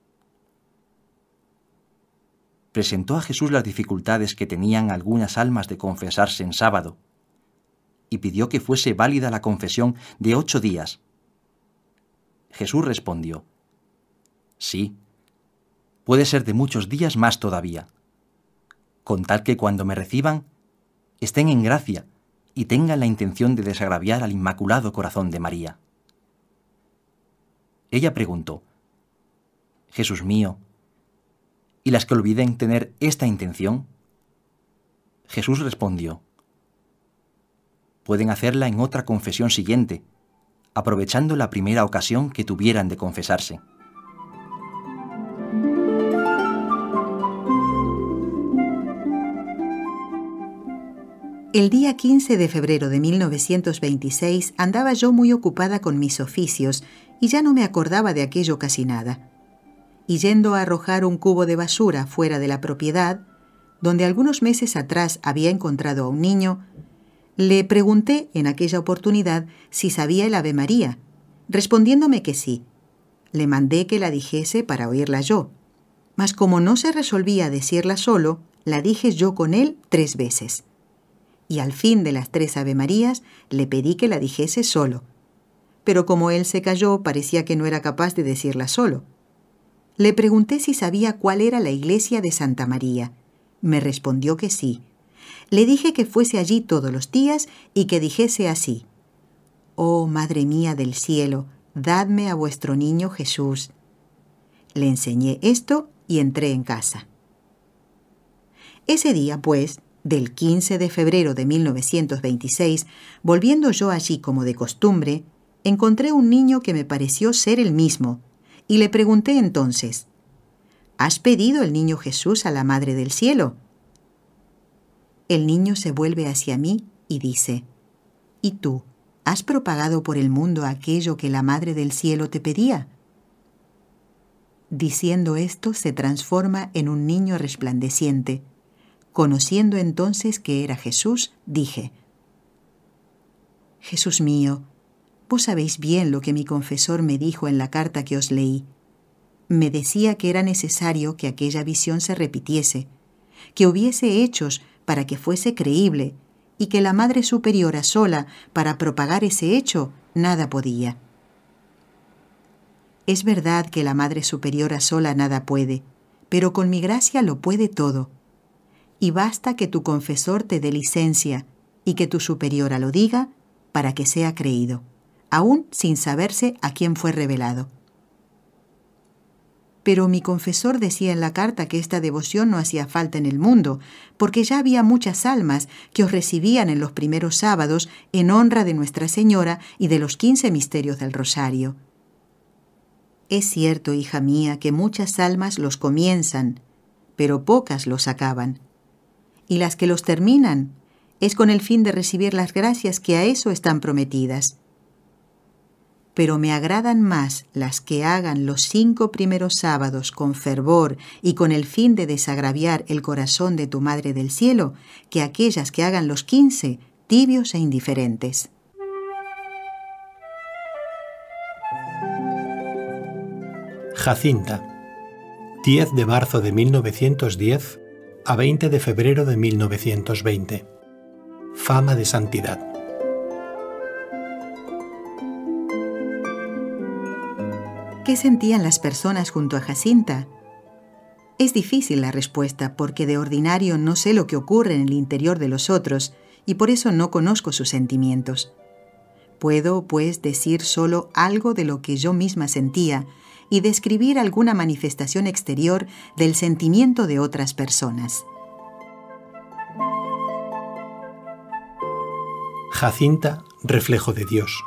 presentó a Jesús las dificultades que tenían algunas almas de confesarse en sábado, y pidió que fuese válida la confesión de ocho días. Jesús respondió, Sí, puede ser de muchos días más todavía, con tal que cuando me reciban, estén en gracia y tengan la intención de desagraviar al Inmaculado Corazón de María. Ella preguntó, Jesús mío, y las que olviden tener esta intención? Jesús respondió, pueden hacerla en otra confesión siguiente, aprovechando la primera ocasión que tuvieran de confesarse. El día 15 de febrero de 1926 andaba yo muy ocupada con mis oficios y ya no me acordaba de aquello casi nada y yendo a arrojar un cubo de basura fuera de la propiedad, donde algunos meses atrás había encontrado a un niño, le pregunté en aquella oportunidad si sabía el Ave María, respondiéndome que sí. Le mandé que la dijese para oírla yo, mas como no se resolvía decirla solo, la dije yo con él tres veces. Y al fin de las tres Ave Marías le pedí que la dijese solo. Pero como él se calló, parecía que no era capaz de decirla solo. Le pregunté si sabía cuál era la iglesia de Santa María. Me respondió que sí. Le dije que fuese allí todos los días y que dijese así. Oh Madre mía del cielo, dadme a vuestro niño Jesús. Le enseñé esto y entré en casa. Ese día, pues, del 15 de febrero de 1926, volviendo yo allí como de costumbre, encontré un niño que me pareció ser el mismo, y le pregunté entonces, ¿Has pedido el niño Jesús a la Madre del Cielo? El niño se vuelve hacia mí y dice, ¿Y tú? ¿Has propagado por el mundo aquello que la Madre del Cielo te pedía? Diciendo esto, se transforma en un niño resplandeciente. Conociendo entonces que era Jesús, dije, Jesús mío, sabéis bien lo que mi confesor me dijo en la carta que os leí. Me decía que era necesario que aquella visión se repitiese, que hubiese hechos para que fuese creíble, y que la Madre Superiora sola, para propagar ese hecho, nada podía. Es verdad que la Madre Superiora sola nada puede, pero con mi gracia lo puede todo. Y basta que tu confesor te dé licencia y que tu superiora lo diga para que sea creído aún sin saberse a quién fue revelado. Pero mi confesor decía en la carta que esta devoción no hacía falta en el mundo, porque ya había muchas almas que os recibían en los primeros sábados en honra de Nuestra Señora y de los quince misterios del Rosario. Es cierto, hija mía, que muchas almas los comienzan, pero pocas los acaban. Y las que los terminan es con el fin de recibir las gracias que a eso están prometidas pero me agradan más las que hagan los cinco primeros sábados con fervor y con el fin de desagraviar el corazón de tu Madre del Cielo que aquellas que hagan los quince tibios e indiferentes. Jacinta, 10 de marzo de 1910 a 20 de febrero de 1920. Fama de santidad. ¿Qué sentían las personas junto a Jacinta? Es difícil la respuesta porque de ordinario no sé lo que ocurre en el interior de los otros y por eso no conozco sus sentimientos. Puedo, pues, decir solo algo de lo que yo misma sentía y describir alguna manifestación exterior del sentimiento de otras personas. Jacinta, reflejo de Dios.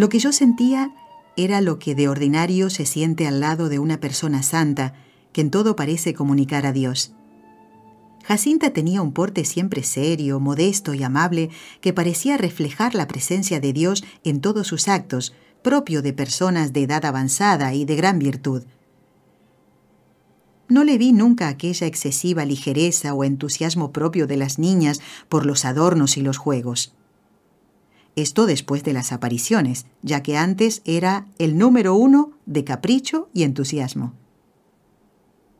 Lo que yo sentía era lo que de ordinario se siente al lado de una persona santa, que en todo parece comunicar a Dios. Jacinta tenía un porte siempre serio, modesto y amable, que parecía reflejar la presencia de Dios en todos sus actos, propio de personas de edad avanzada y de gran virtud. No le vi nunca aquella excesiva ligereza o entusiasmo propio de las niñas por los adornos y los juegos. Esto después de las apariciones, ya que antes era el número uno de capricho y entusiasmo.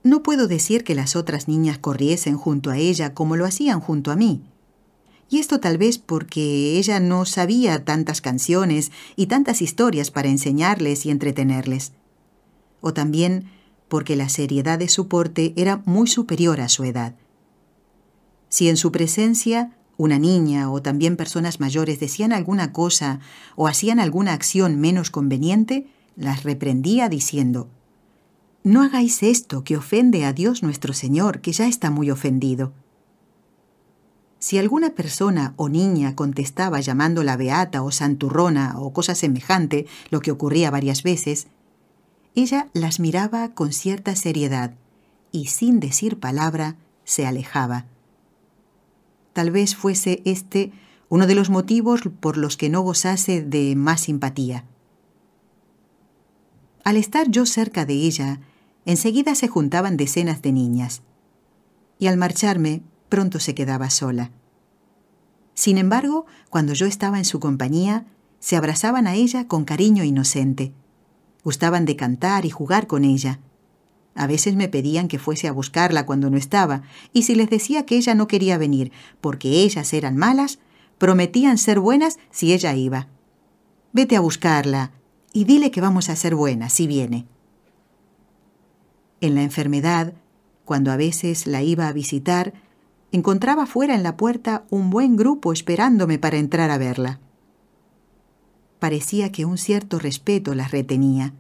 No puedo decir que las otras niñas corriesen junto a ella como lo hacían junto a mí. Y esto tal vez porque ella no sabía tantas canciones y tantas historias para enseñarles y entretenerles. O también porque la seriedad de su porte era muy superior a su edad. Si en su presencia una niña o también personas mayores decían alguna cosa o hacían alguna acción menos conveniente, las reprendía diciendo, No hagáis esto que ofende a Dios nuestro Señor, que ya está muy ofendido. Si alguna persona o niña contestaba llamándola beata o santurrona o cosa semejante, lo que ocurría varias veces, ella las miraba con cierta seriedad y sin decir palabra se alejaba. Tal vez fuese este uno de los motivos por los que no gozase de más simpatía. Al estar yo cerca de ella, enseguida se juntaban decenas de niñas, y al marcharme pronto se quedaba sola. Sin embargo, cuando yo estaba en su compañía, se abrazaban a ella con cariño inocente, gustaban de cantar y jugar con ella, a veces me pedían que fuese a buscarla cuando no estaba, y si les decía que ella no quería venir, porque ellas eran malas, prometían ser buenas si ella iba. Vete a buscarla y dile que vamos a ser buenas si viene. En la enfermedad, cuando a veces la iba a visitar, encontraba fuera en la puerta un buen grupo esperándome para entrar a verla. Parecía que un cierto respeto las retenía.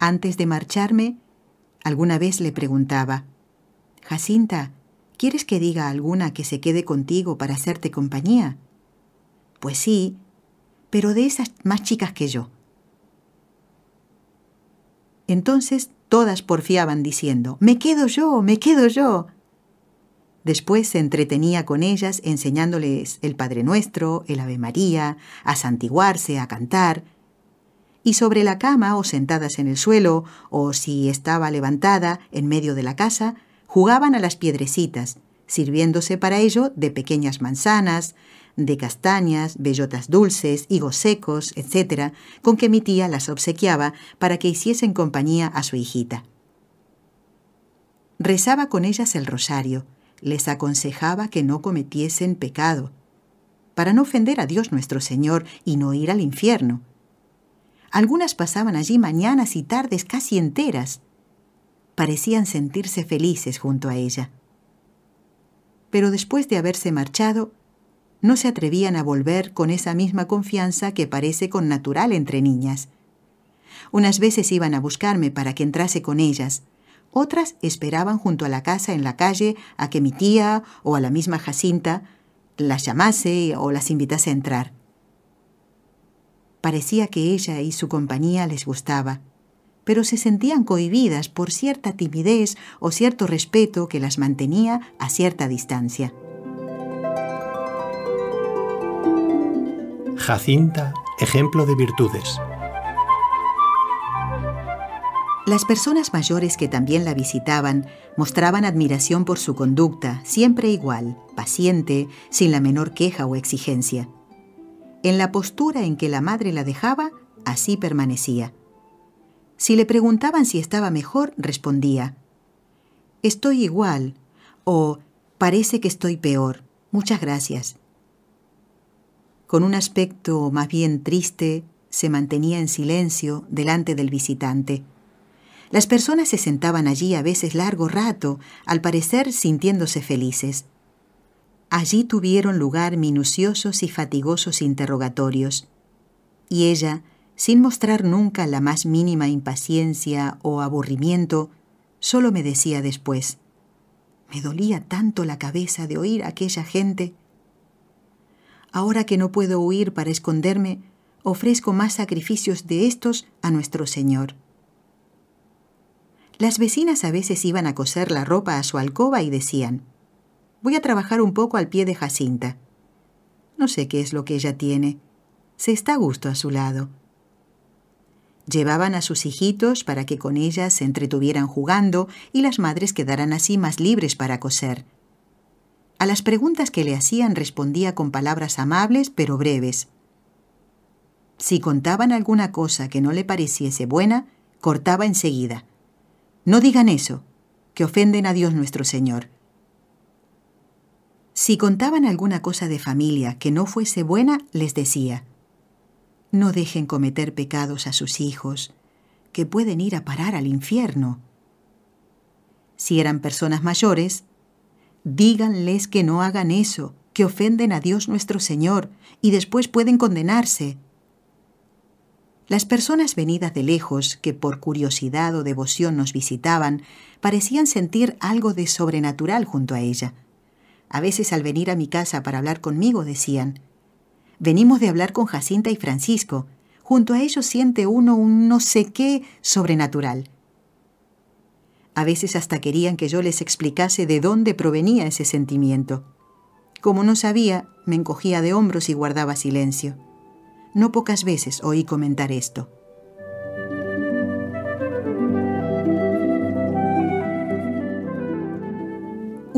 Antes de marcharme, Alguna vez le preguntaba, Jacinta, ¿quieres que diga alguna que se quede contigo para hacerte compañía? Pues sí, pero de esas más chicas que yo. Entonces todas porfiaban diciendo, Me quedo yo, me quedo yo. Después se entretenía con ellas enseñándoles el Padre Nuestro, el Ave María, a santiguarse, a cantar, y sobre la cama o sentadas en el suelo, o si estaba levantada en medio de la casa, jugaban a las piedrecitas, sirviéndose para ello de pequeñas manzanas, de castañas, bellotas dulces, higos secos, etc., con que mi tía las obsequiaba para que hiciesen compañía a su hijita. Rezaba con ellas el rosario, les aconsejaba que no cometiesen pecado, para no ofender a Dios nuestro Señor y no ir al infierno, algunas pasaban allí mañanas y tardes casi enteras. Parecían sentirse felices junto a ella. Pero después de haberse marchado, no se atrevían a volver con esa misma confianza que parece con natural entre niñas. Unas veces iban a buscarme para que entrase con ellas, otras esperaban junto a la casa en la calle a que mi tía o a la misma Jacinta las llamase o las invitase a entrar. Parecía que ella y su compañía les gustaba, pero se sentían cohibidas por cierta timidez o cierto respeto que las mantenía a cierta distancia. Jacinta, ejemplo de virtudes. Las personas mayores que también la visitaban mostraban admiración por su conducta, siempre igual, paciente, sin la menor queja o exigencia. En la postura en que la madre la dejaba, así permanecía. Si le preguntaban si estaba mejor, respondía, Estoy igual o parece que estoy peor. Muchas gracias. Con un aspecto más bien triste, se mantenía en silencio delante del visitante. Las personas se sentaban allí a veces largo rato, al parecer sintiéndose felices. Allí tuvieron lugar minuciosos y fatigosos interrogatorios, y ella, sin mostrar nunca la más mínima impaciencia o aburrimiento, solo me decía después, me dolía tanto la cabeza de oír a aquella gente. Ahora que no puedo huir para esconderme, ofrezco más sacrificios de estos a nuestro Señor. Las vecinas a veces iban a coser la ropa a su alcoba y decían, Voy a trabajar un poco al pie de Jacinta. No sé qué es lo que ella tiene. Se está a gusto a su lado. Llevaban a sus hijitos para que con ellas se entretuvieran jugando y las madres quedaran así más libres para coser. A las preguntas que le hacían respondía con palabras amables pero breves. Si contaban alguna cosa que no le pareciese buena, cortaba enseguida. No digan eso, que ofenden a Dios nuestro Señor. Si contaban alguna cosa de familia que no fuese buena, les decía, no dejen cometer pecados a sus hijos, que pueden ir a parar al infierno. Si eran personas mayores, díganles que no hagan eso, que ofenden a Dios nuestro Señor y después pueden condenarse. Las personas venidas de lejos, que por curiosidad o devoción nos visitaban, parecían sentir algo de sobrenatural junto a ella. A veces al venir a mi casa para hablar conmigo decían, venimos de hablar con Jacinta y Francisco, junto a ellos siente uno un no sé qué sobrenatural. A veces hasta querían que yo les explicase de dónde provenía ese sentimiento. Como no sabía, me encogía de hombros y guardaba silencio. No pocas veces oí comentar esto.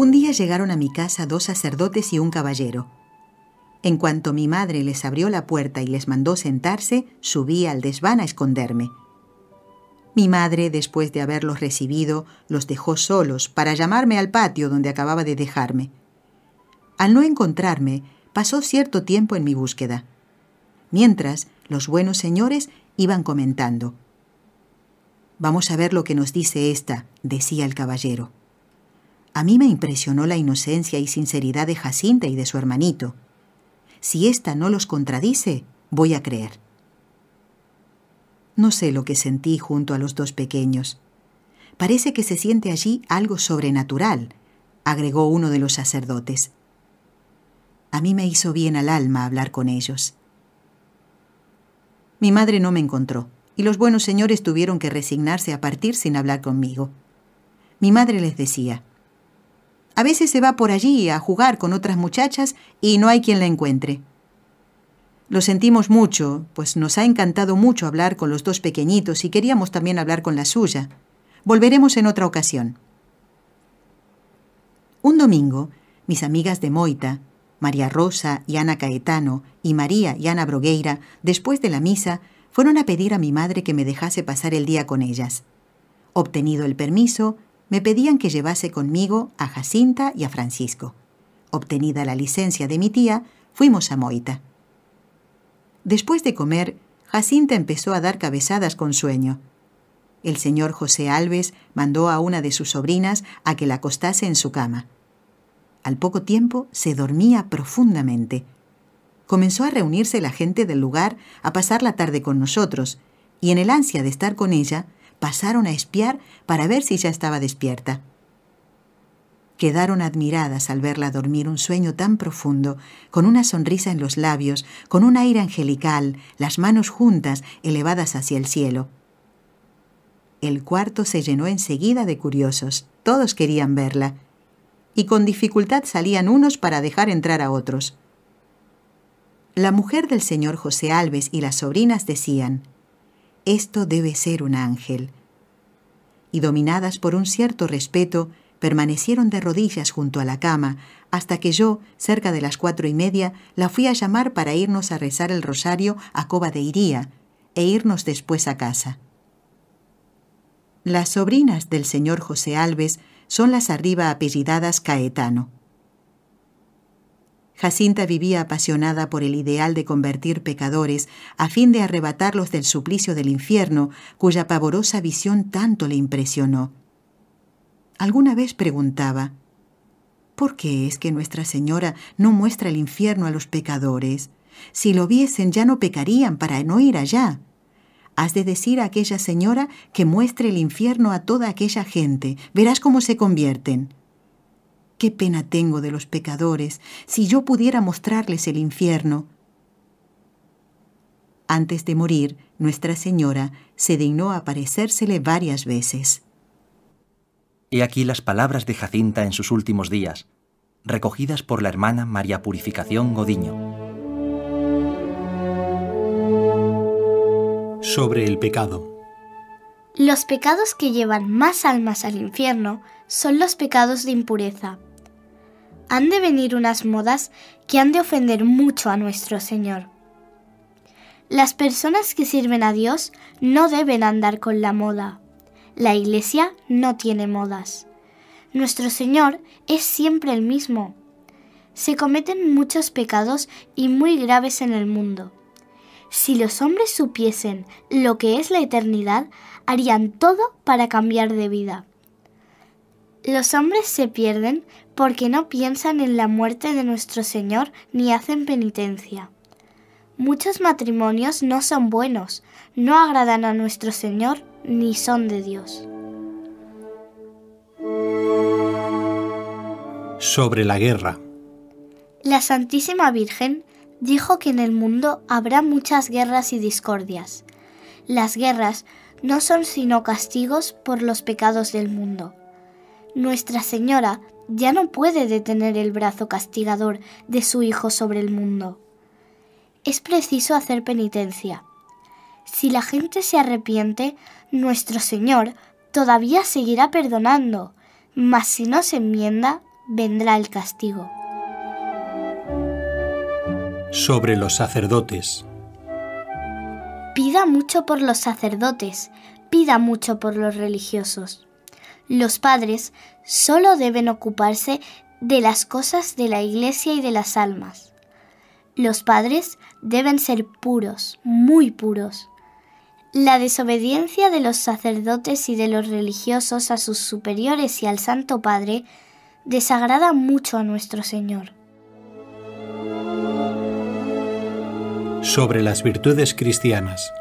Un día llegaron a mi casa dos sacerdotes y un caballero. En cuanto mi madre les abrió la puerta y les mandó sentarse, subí al desván a esconderme. Mi madre, después de haberlos recibido, los dejó solos para llamarme al patio donde acababa de dejarme. Al no encontrarme, pasó cierto tiempo en mi búsqueda. Mientras, los buenos señores iban comentando. Vamos a ver lo que nos dice esta, decía el caballero. A mí me impresionó la inocencia y sinceridad de Jacinta y de su hermanito. Si ésta no los contradice, voy a creer. No sé lo que sentí junto a los dos pequeños. Parece que se siente allí algo sobrenatural, agregó uno de los sacerdotes. A mí me hizo bien al alma hablar con ellos. Mi madre no me encontró, y los buenos señores tuvieron que resignarse a partir sin hablar conmigo. Mi madre les decía, a veces se va por allí a jugar con otras muchachas y no hay quien la encuentre. Lo sentimos mucho, pues nos ha encantado mucho hablar con los dos pequeñitos y queríamos también hablar con la suya. Volveremos en otra ocasión. Un domingo, mis amigas de Moita, María Rosa y Ana Caetano, y María y Ana Brogueira, después de la misa, fueron a pedir a mi madre que me dejase pasar el día con ellas. Obtenido el permiso, me pedían que llevase conmigo a Jacinta y a Francisco. Obtenida la licencia de mi tía, fuimos a Moita. Después de comer, Jacinta empezó a dar cabezadas con sueño. El señor José Alves mandó a una de sus sobrinas a que la acostase en su cama. Al poco tiempo se dormía profundamente. Comenzó a reunirse la gente del lugar a pasar la tarde con nosotros, y en el ansia de estar con ella, pasaron a espiar para ver si ya estaba despierta. Quedaron admiradas al verla dormir un sueño tan profundo, con una sonrisa en los labios, con un aire angelical, las manos juntas, elevadas hacia el cielo. El cuarto se llenó enseguida de curiosos, todos querían verla, y con dificultad salían unos para dejar entrar a otros. La mujer del señor José Alves y las sobrinas decían, esto debe ser un ángel. Y dominadas por un cierto respeto, permanecieron de rodillas junto a la cama, hasta que yo, cerca de las cuatro y media, la fui a llamar para irnos a rezar el rosario a Coba de Iría e irnos después a casa. Las sobrinas del señor José Alves son las arriba apellidadas Caetano. Jacinta vivía apasionada por el ideal de convertir pecadores a fin de arrebatarlos del suplicio del infierno, cuya pavorosa visión tanto le impresionó. Alguna vez preguntaba, ¿por qué es que Nuestra Señora no muestra el infierno a los pecadores? Si lo viesen ya no pecarían para no ir allá. Has de decir a aquella señora que muestre el infierno a toda aquella gente, verás cómo se convierten. Qué pena tengo de los pecadores, si yo pudiera mostrarles el infierno. Antes de morir, Nuestra Señora se dignó a aparecérsele varias veces. He aquí las palabras de Jacinta en sus últimos días, recogidas por la hermana María Purificación Godiño. Sobre el pecado. Los pecados que llevan más almas al infierno son los pecados de impureza, han de venir unas modas que han de ofender mucho a nuestro Señor. Las personas que sirven a Dios no deben andar con la moda. La Iglesia no tiene modas. Nuestro Señor es siempre el mismo. Se cometen muchos pecados y muy graves en el mundo. Si los hombres supiesen lo que es la eternidad, harían todo para cambiar de vida. Los hombres se pierden porque no piensan en la muerte de nuestro Señor ni hacen penitencia. Muchos matrimonios no son buenos, no agradan a nuestro Señor ni son de Dios. Sobre la guerra. La Santísima Virgen dijo que en el mundo habrá muchas guerras y discordias. Las guerras no son sino castigos por los pecados del mundo. Nuestra Señora ya no puede detener el brazo castigador de su Hijo sobre el mundo. Es preciso hacer penitencia. Si la gente se arrepiente, nuestro Señor todavía seguirá perdonando, mas si no se enmienda, vendrá el castigo. Sobre los sacerdotes. Pida mucho por los sacerdotes, pida mucho por los religiosos. Los padres solo deben ocuparse de las cosas de la iglesia y de las almas. Los padres deben ser puros, muy puros. La desobediencia de los sacerdotes y de los religiosos a sus superiores y al Santo Padre desagrada mucho a nuestro Señor. Sobre las virtudes cristianas.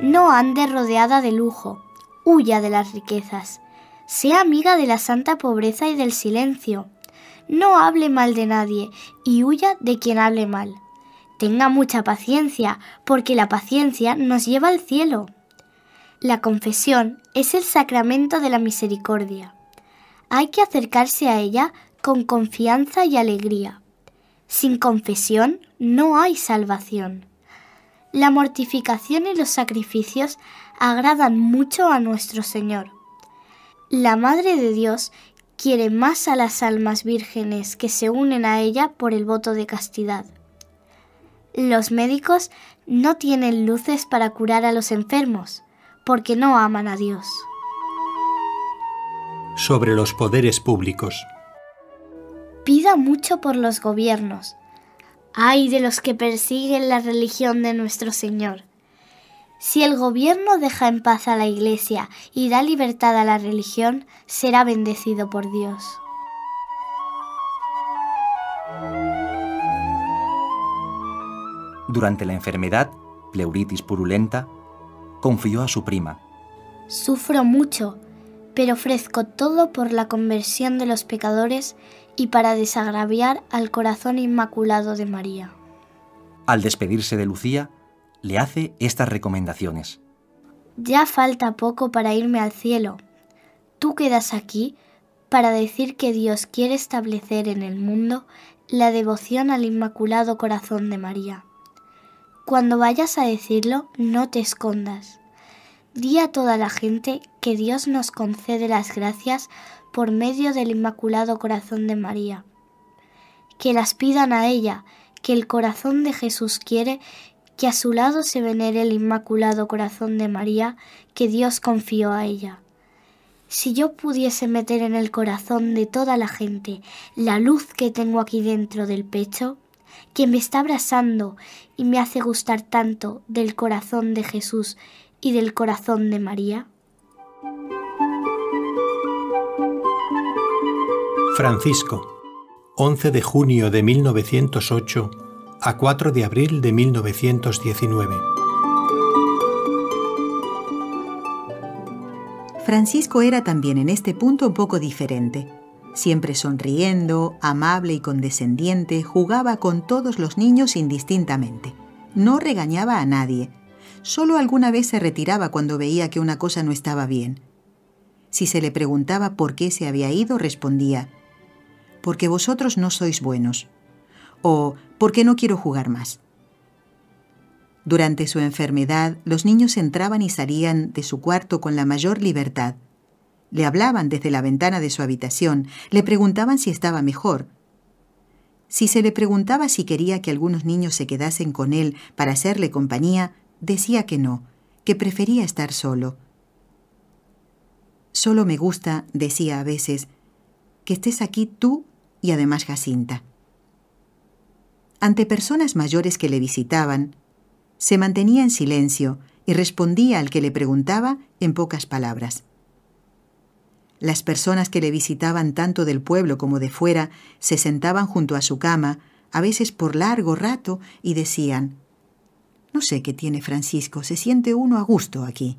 No ande rodeada de lujo, huya de las riquezas. Sea amiga de la santa pobreza y del silencio. No hable mal de nadie y huya de quien hable mal. Tenga mucha paciencia, porque la paciencia nos lleva al cielo. La confesión es el sacramento de la misericordia. Hay que acercarse a ella con confianza y alegría. Sin confesión no hay salvación. La mortificación y los sacrificios agradan mucho a nuestro Señor la Madre de Dios quiere más a las almas vírgenes que se unen a ella por el voto de castidad. Los médicos no tienen luces para curar a los enfermos, porque no aman a Dios. Sobre los poderes públicos. Pida mucho por los gobiernos. Ay de los que persiguen la religión de nuestro Señor si el gobierno deja en paz a la Iglesia y da libertad a la religión, será bendecido por Dios. Durante la enfermedad, pleuritis purulenta, confió a su prima. Sufro mucho, pero ofrezco todo por la conversión de los pecadores y para desagraviar al corazón inmaculado de María. Al despedirse de Lucía, le hace estas recomendaciones. Ya falta poco para irme al cielo. Tú quedas aquí para decir que Dios quiere establecer en el mundo la devoción al Inmaculado Corazón de María. Cuando vayas a decirlo, no te escondas. Di a toda la gente que Dios nos concede las gracias por medio del Inmaculado Corazón de María. Que las pidan a ella, que el corazón de Jesús quiere que a su lado se venere el Inmaculado Corazón de María que Dios confió a ella. Si yo pudiese meter en el corazón de toda la gente la luz que tengo aquí dentro del pecho, que me está abrasando y me hace gustar tanto del corazón de Jesús y del corazón de María? Francisco, 11 de junio de 1908 a 4 de abril de 1919. Francisco era también en este punto un poco diferente. Siempre sonriendo, amable y condescendiente, jugaba con todos los niños indistintamente. No regañaba a nadie. Solo alguna vez se retiraba cuando veía que una cosa no estaba bien. Si se le preguntaba por qué se había ido, respondía, Porque vosotros no sois buenos o porque no quiero jugar más. Durante su enfermedad, los niños entraban y salían de su cuarto con la mayor libertad. Le hablaban desde la ventana de su habitación, le preguntaban si estaba mejor. Si se le preguntaba si quería que algunos niños se quedasen con él para hacerle compañía, decía que no, que prefería estar solo. Solo me gusta, decía a veces, que estés aquí tú y además Jacinta. Ante personas mayores que le visitaban, se mantenía en silencio y respondía al que le preguntaba en pocas palabras. Las personas que le visitaban tanto del pueblo como de fuera se sentaban junto a su cama, a veces por largo rato, y decían, No sé qué tiene Francisco, se siente uno a gusto aquí.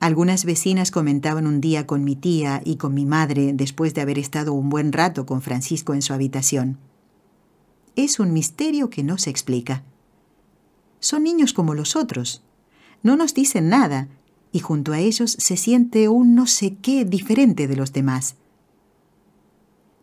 Algunas vecinas comentaban un día con mi tía y con mi madre después de haber estado un buen rato con Francisco en su habitación es un misterio que no se explica. Son niños como los otros. No nos dicen nada y junto a ellos se siente un no sé qué diferente de los demás.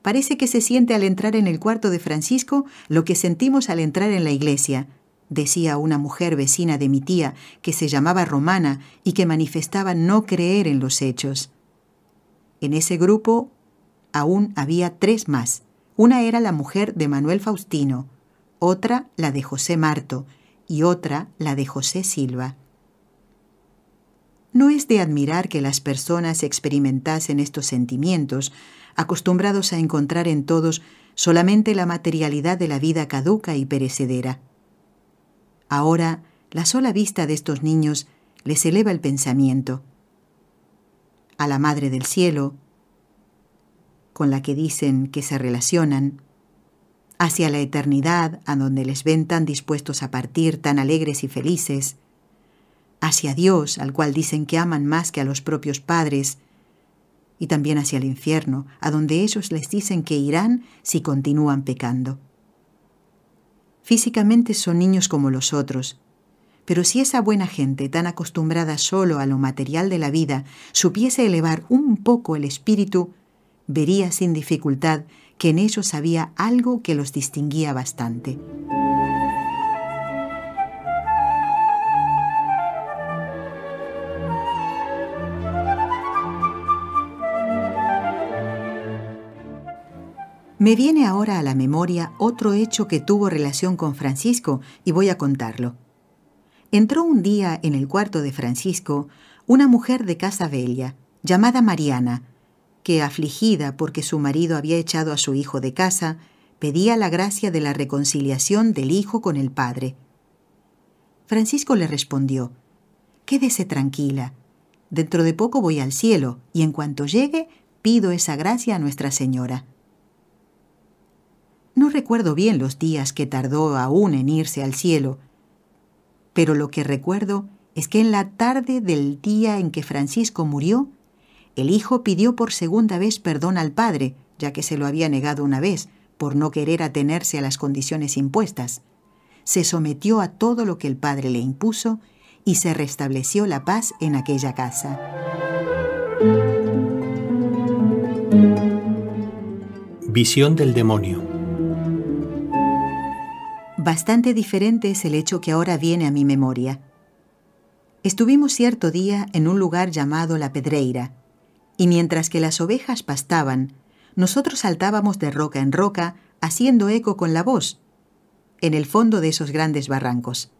Parece que se siente al entrar en el cuarto de Francisco lo que sentimos al entrar en la iglesia, decía una mujer vecina de mi tía que se llamaba Romana y que manifestaba no creer en los hechos. En ese grupo aún había tres más. Una era la mujer de Manuel Faustino, otra la de José Marto y otra la de José Silva. No es de admirar que las personas experimentasen estos sentimientos, acostumbrados a encontrar en todos solamente la materialidad de la vida caduca y perecedera. Ahora, la sola vista de estos niños les eleva el pensamiento. A la Madre del Cielo, con la que dicen que se relacionan, hacia la eternidad a donde les ven tan dispuestos a partir, tan alegres y felices, hacia Dios al cual dicen que aman más que a los propios padres, y también hacia el infierno, a donde ellos les dicen que irán si continúan pecando. Físicamente son niños como los otros, pero si esa buena gente, tan acostumbrada solo a lo material de la vida, supiese elevar un poco el espíritu, vería sin dificultad que en ellos había algo que los distinguía bastante. Me viene ahora a la memoria otro hecho que tuvo relación con Francisco y voy a contarlo. Entró un día en el cuarto de Francisco una mujer de casa bella, llamada Mariana, que, afligida porque su marido había echado a su hijo de casa, pedía la gracia de la reconciliación del hijo con el padre. Francisco le respondió, Quédese tranquila, dentro de poco voy al cielo y en cuanto llegue pido esa gracia a Nuestra Señora. No recuerdo bien los días que tardó aún en irse al cielo, pero lo que recuerdo es que en la tarde del día en que Francisco murió, el hijo pidió por segunda vez perdón al padre, ya que se lo había negado una vez, por no querer atenerse a las condiciones impuestas. Se sometió a todo lo que el padre le impuso y se restableció la paz en aquella casa. Visión del demonio. Bastante diferente es el hecho que ahora viene a mi memoria. Estuvimos cierto día en un lugar llamado La Pedreira, y mientras que las ovejas pastaban, nosotros saltábamos de roca en roca, haciendo eco con la voz, en el fondo de esos grandes barrancos.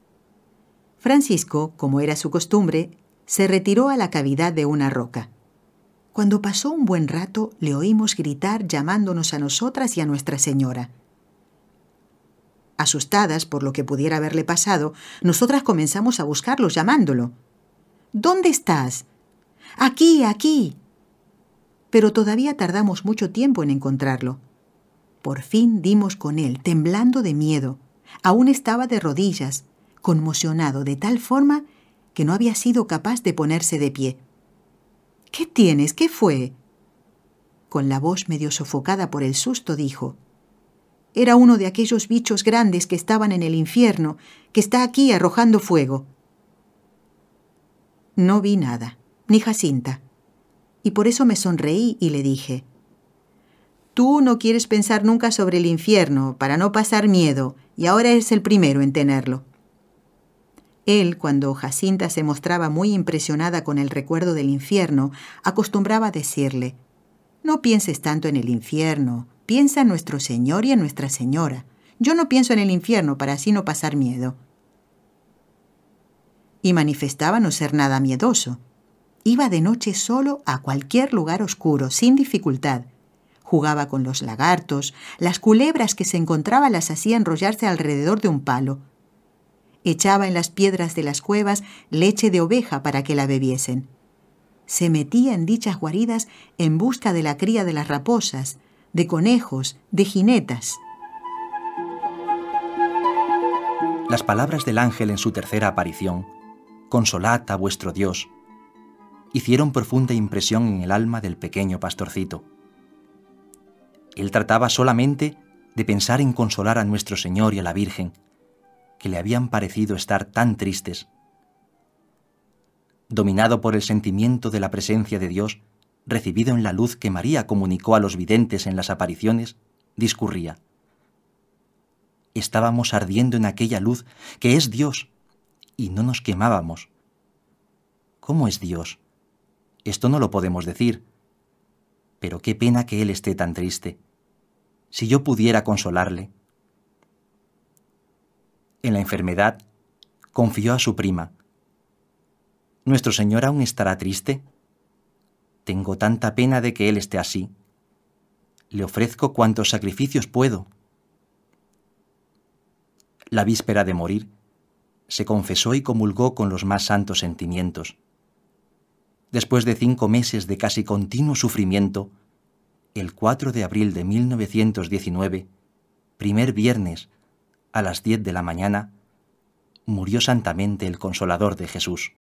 Francisco, como era su costumbre, se retiró a la cavidad de una roca. Cuando pasó un buen rato, le oímos gritar llamándonos a nosotras y a Nuestra Señora. Asustadas por lo que pudiera haberle pasado, nosotras comenzamos a buscarlo llamándolo. ¿Dónde estás? Aquí, aquí pero todavía tardamos mucho tiempo en encontrarlo. Por fin dimos con él, temblando de miedo. Aún estaba de rodillas, conmocionado de tal forma que no había sido capaz de ponerse de pie. ¿Qué tienes? ¿Qué fue? Con la voz medio sofocada por el susto dijo. Era uno de aquellos bichos grandes que estaban en el infierno, que está aquí arrojando fuego. No vi nada, ni Jacinta y por eso me sonreí y le dije, Tú no quieres pensar nunca sobre el infierno para no pasar miedo, y ahora eres el primero en tenerlo. Él, cuando Jacinta se mostraba muy impresionada con el recuerdo del infierno, acostumbraba decirle, No pienses tanto en el infierno, piensa en nuestro Señor y en nuestra Señora. Yo no pienso en el infierno para así no pasar miedo. Y manifestaba no ser nada miedoso, Iba de noche solo a cualquier lugar oscuro, sin dificultad. Jugaba con los lagartos, las culebras que se encontraba las hacía enrollarse alrededor de un palo. Echaba en las piedras de las cuevas leche de oveja para que la bebiesen. Se metía en dichas guaridas en busca de la cría de las raposas, de conejos, de jinetas. Las palabras del ángel en su tercera aparición, Consolad a vuestro Dios, hicieron profunda impresión en el alma del pequeño pastorcito. Él trataba solamente de pensar en consolar a nuestro Señor y a la Virgen, que le habían parecido estar tan tristes. Dominado por el sentimiento de la presencia de Dios, recibido en la luz que María comunicó a los videntes en las apariciones, discurría. Estábamos ardiendo en aquella luz que es Dios, y no nos quemábamos. ¿Cómo es Dios? Esto no lo podemos decir. Pero qué pena que él esté tan triste. Si yo pudiera consolarle. En la enfermedad, confió a su prima. ¿Nuestro Señor aún estará triste? Tengo tanta pena de que Él esté así. Le ofrezco cuantos sacrificios puedo. La víspera de morir, se confesó y comulgó con los más santos sentimientos después de cinco meses de casi continuo sufrimiento, el 4 de abril de 1919, primer viernes, a las 10 de la mañana, murió santamente el consolador de Jesús.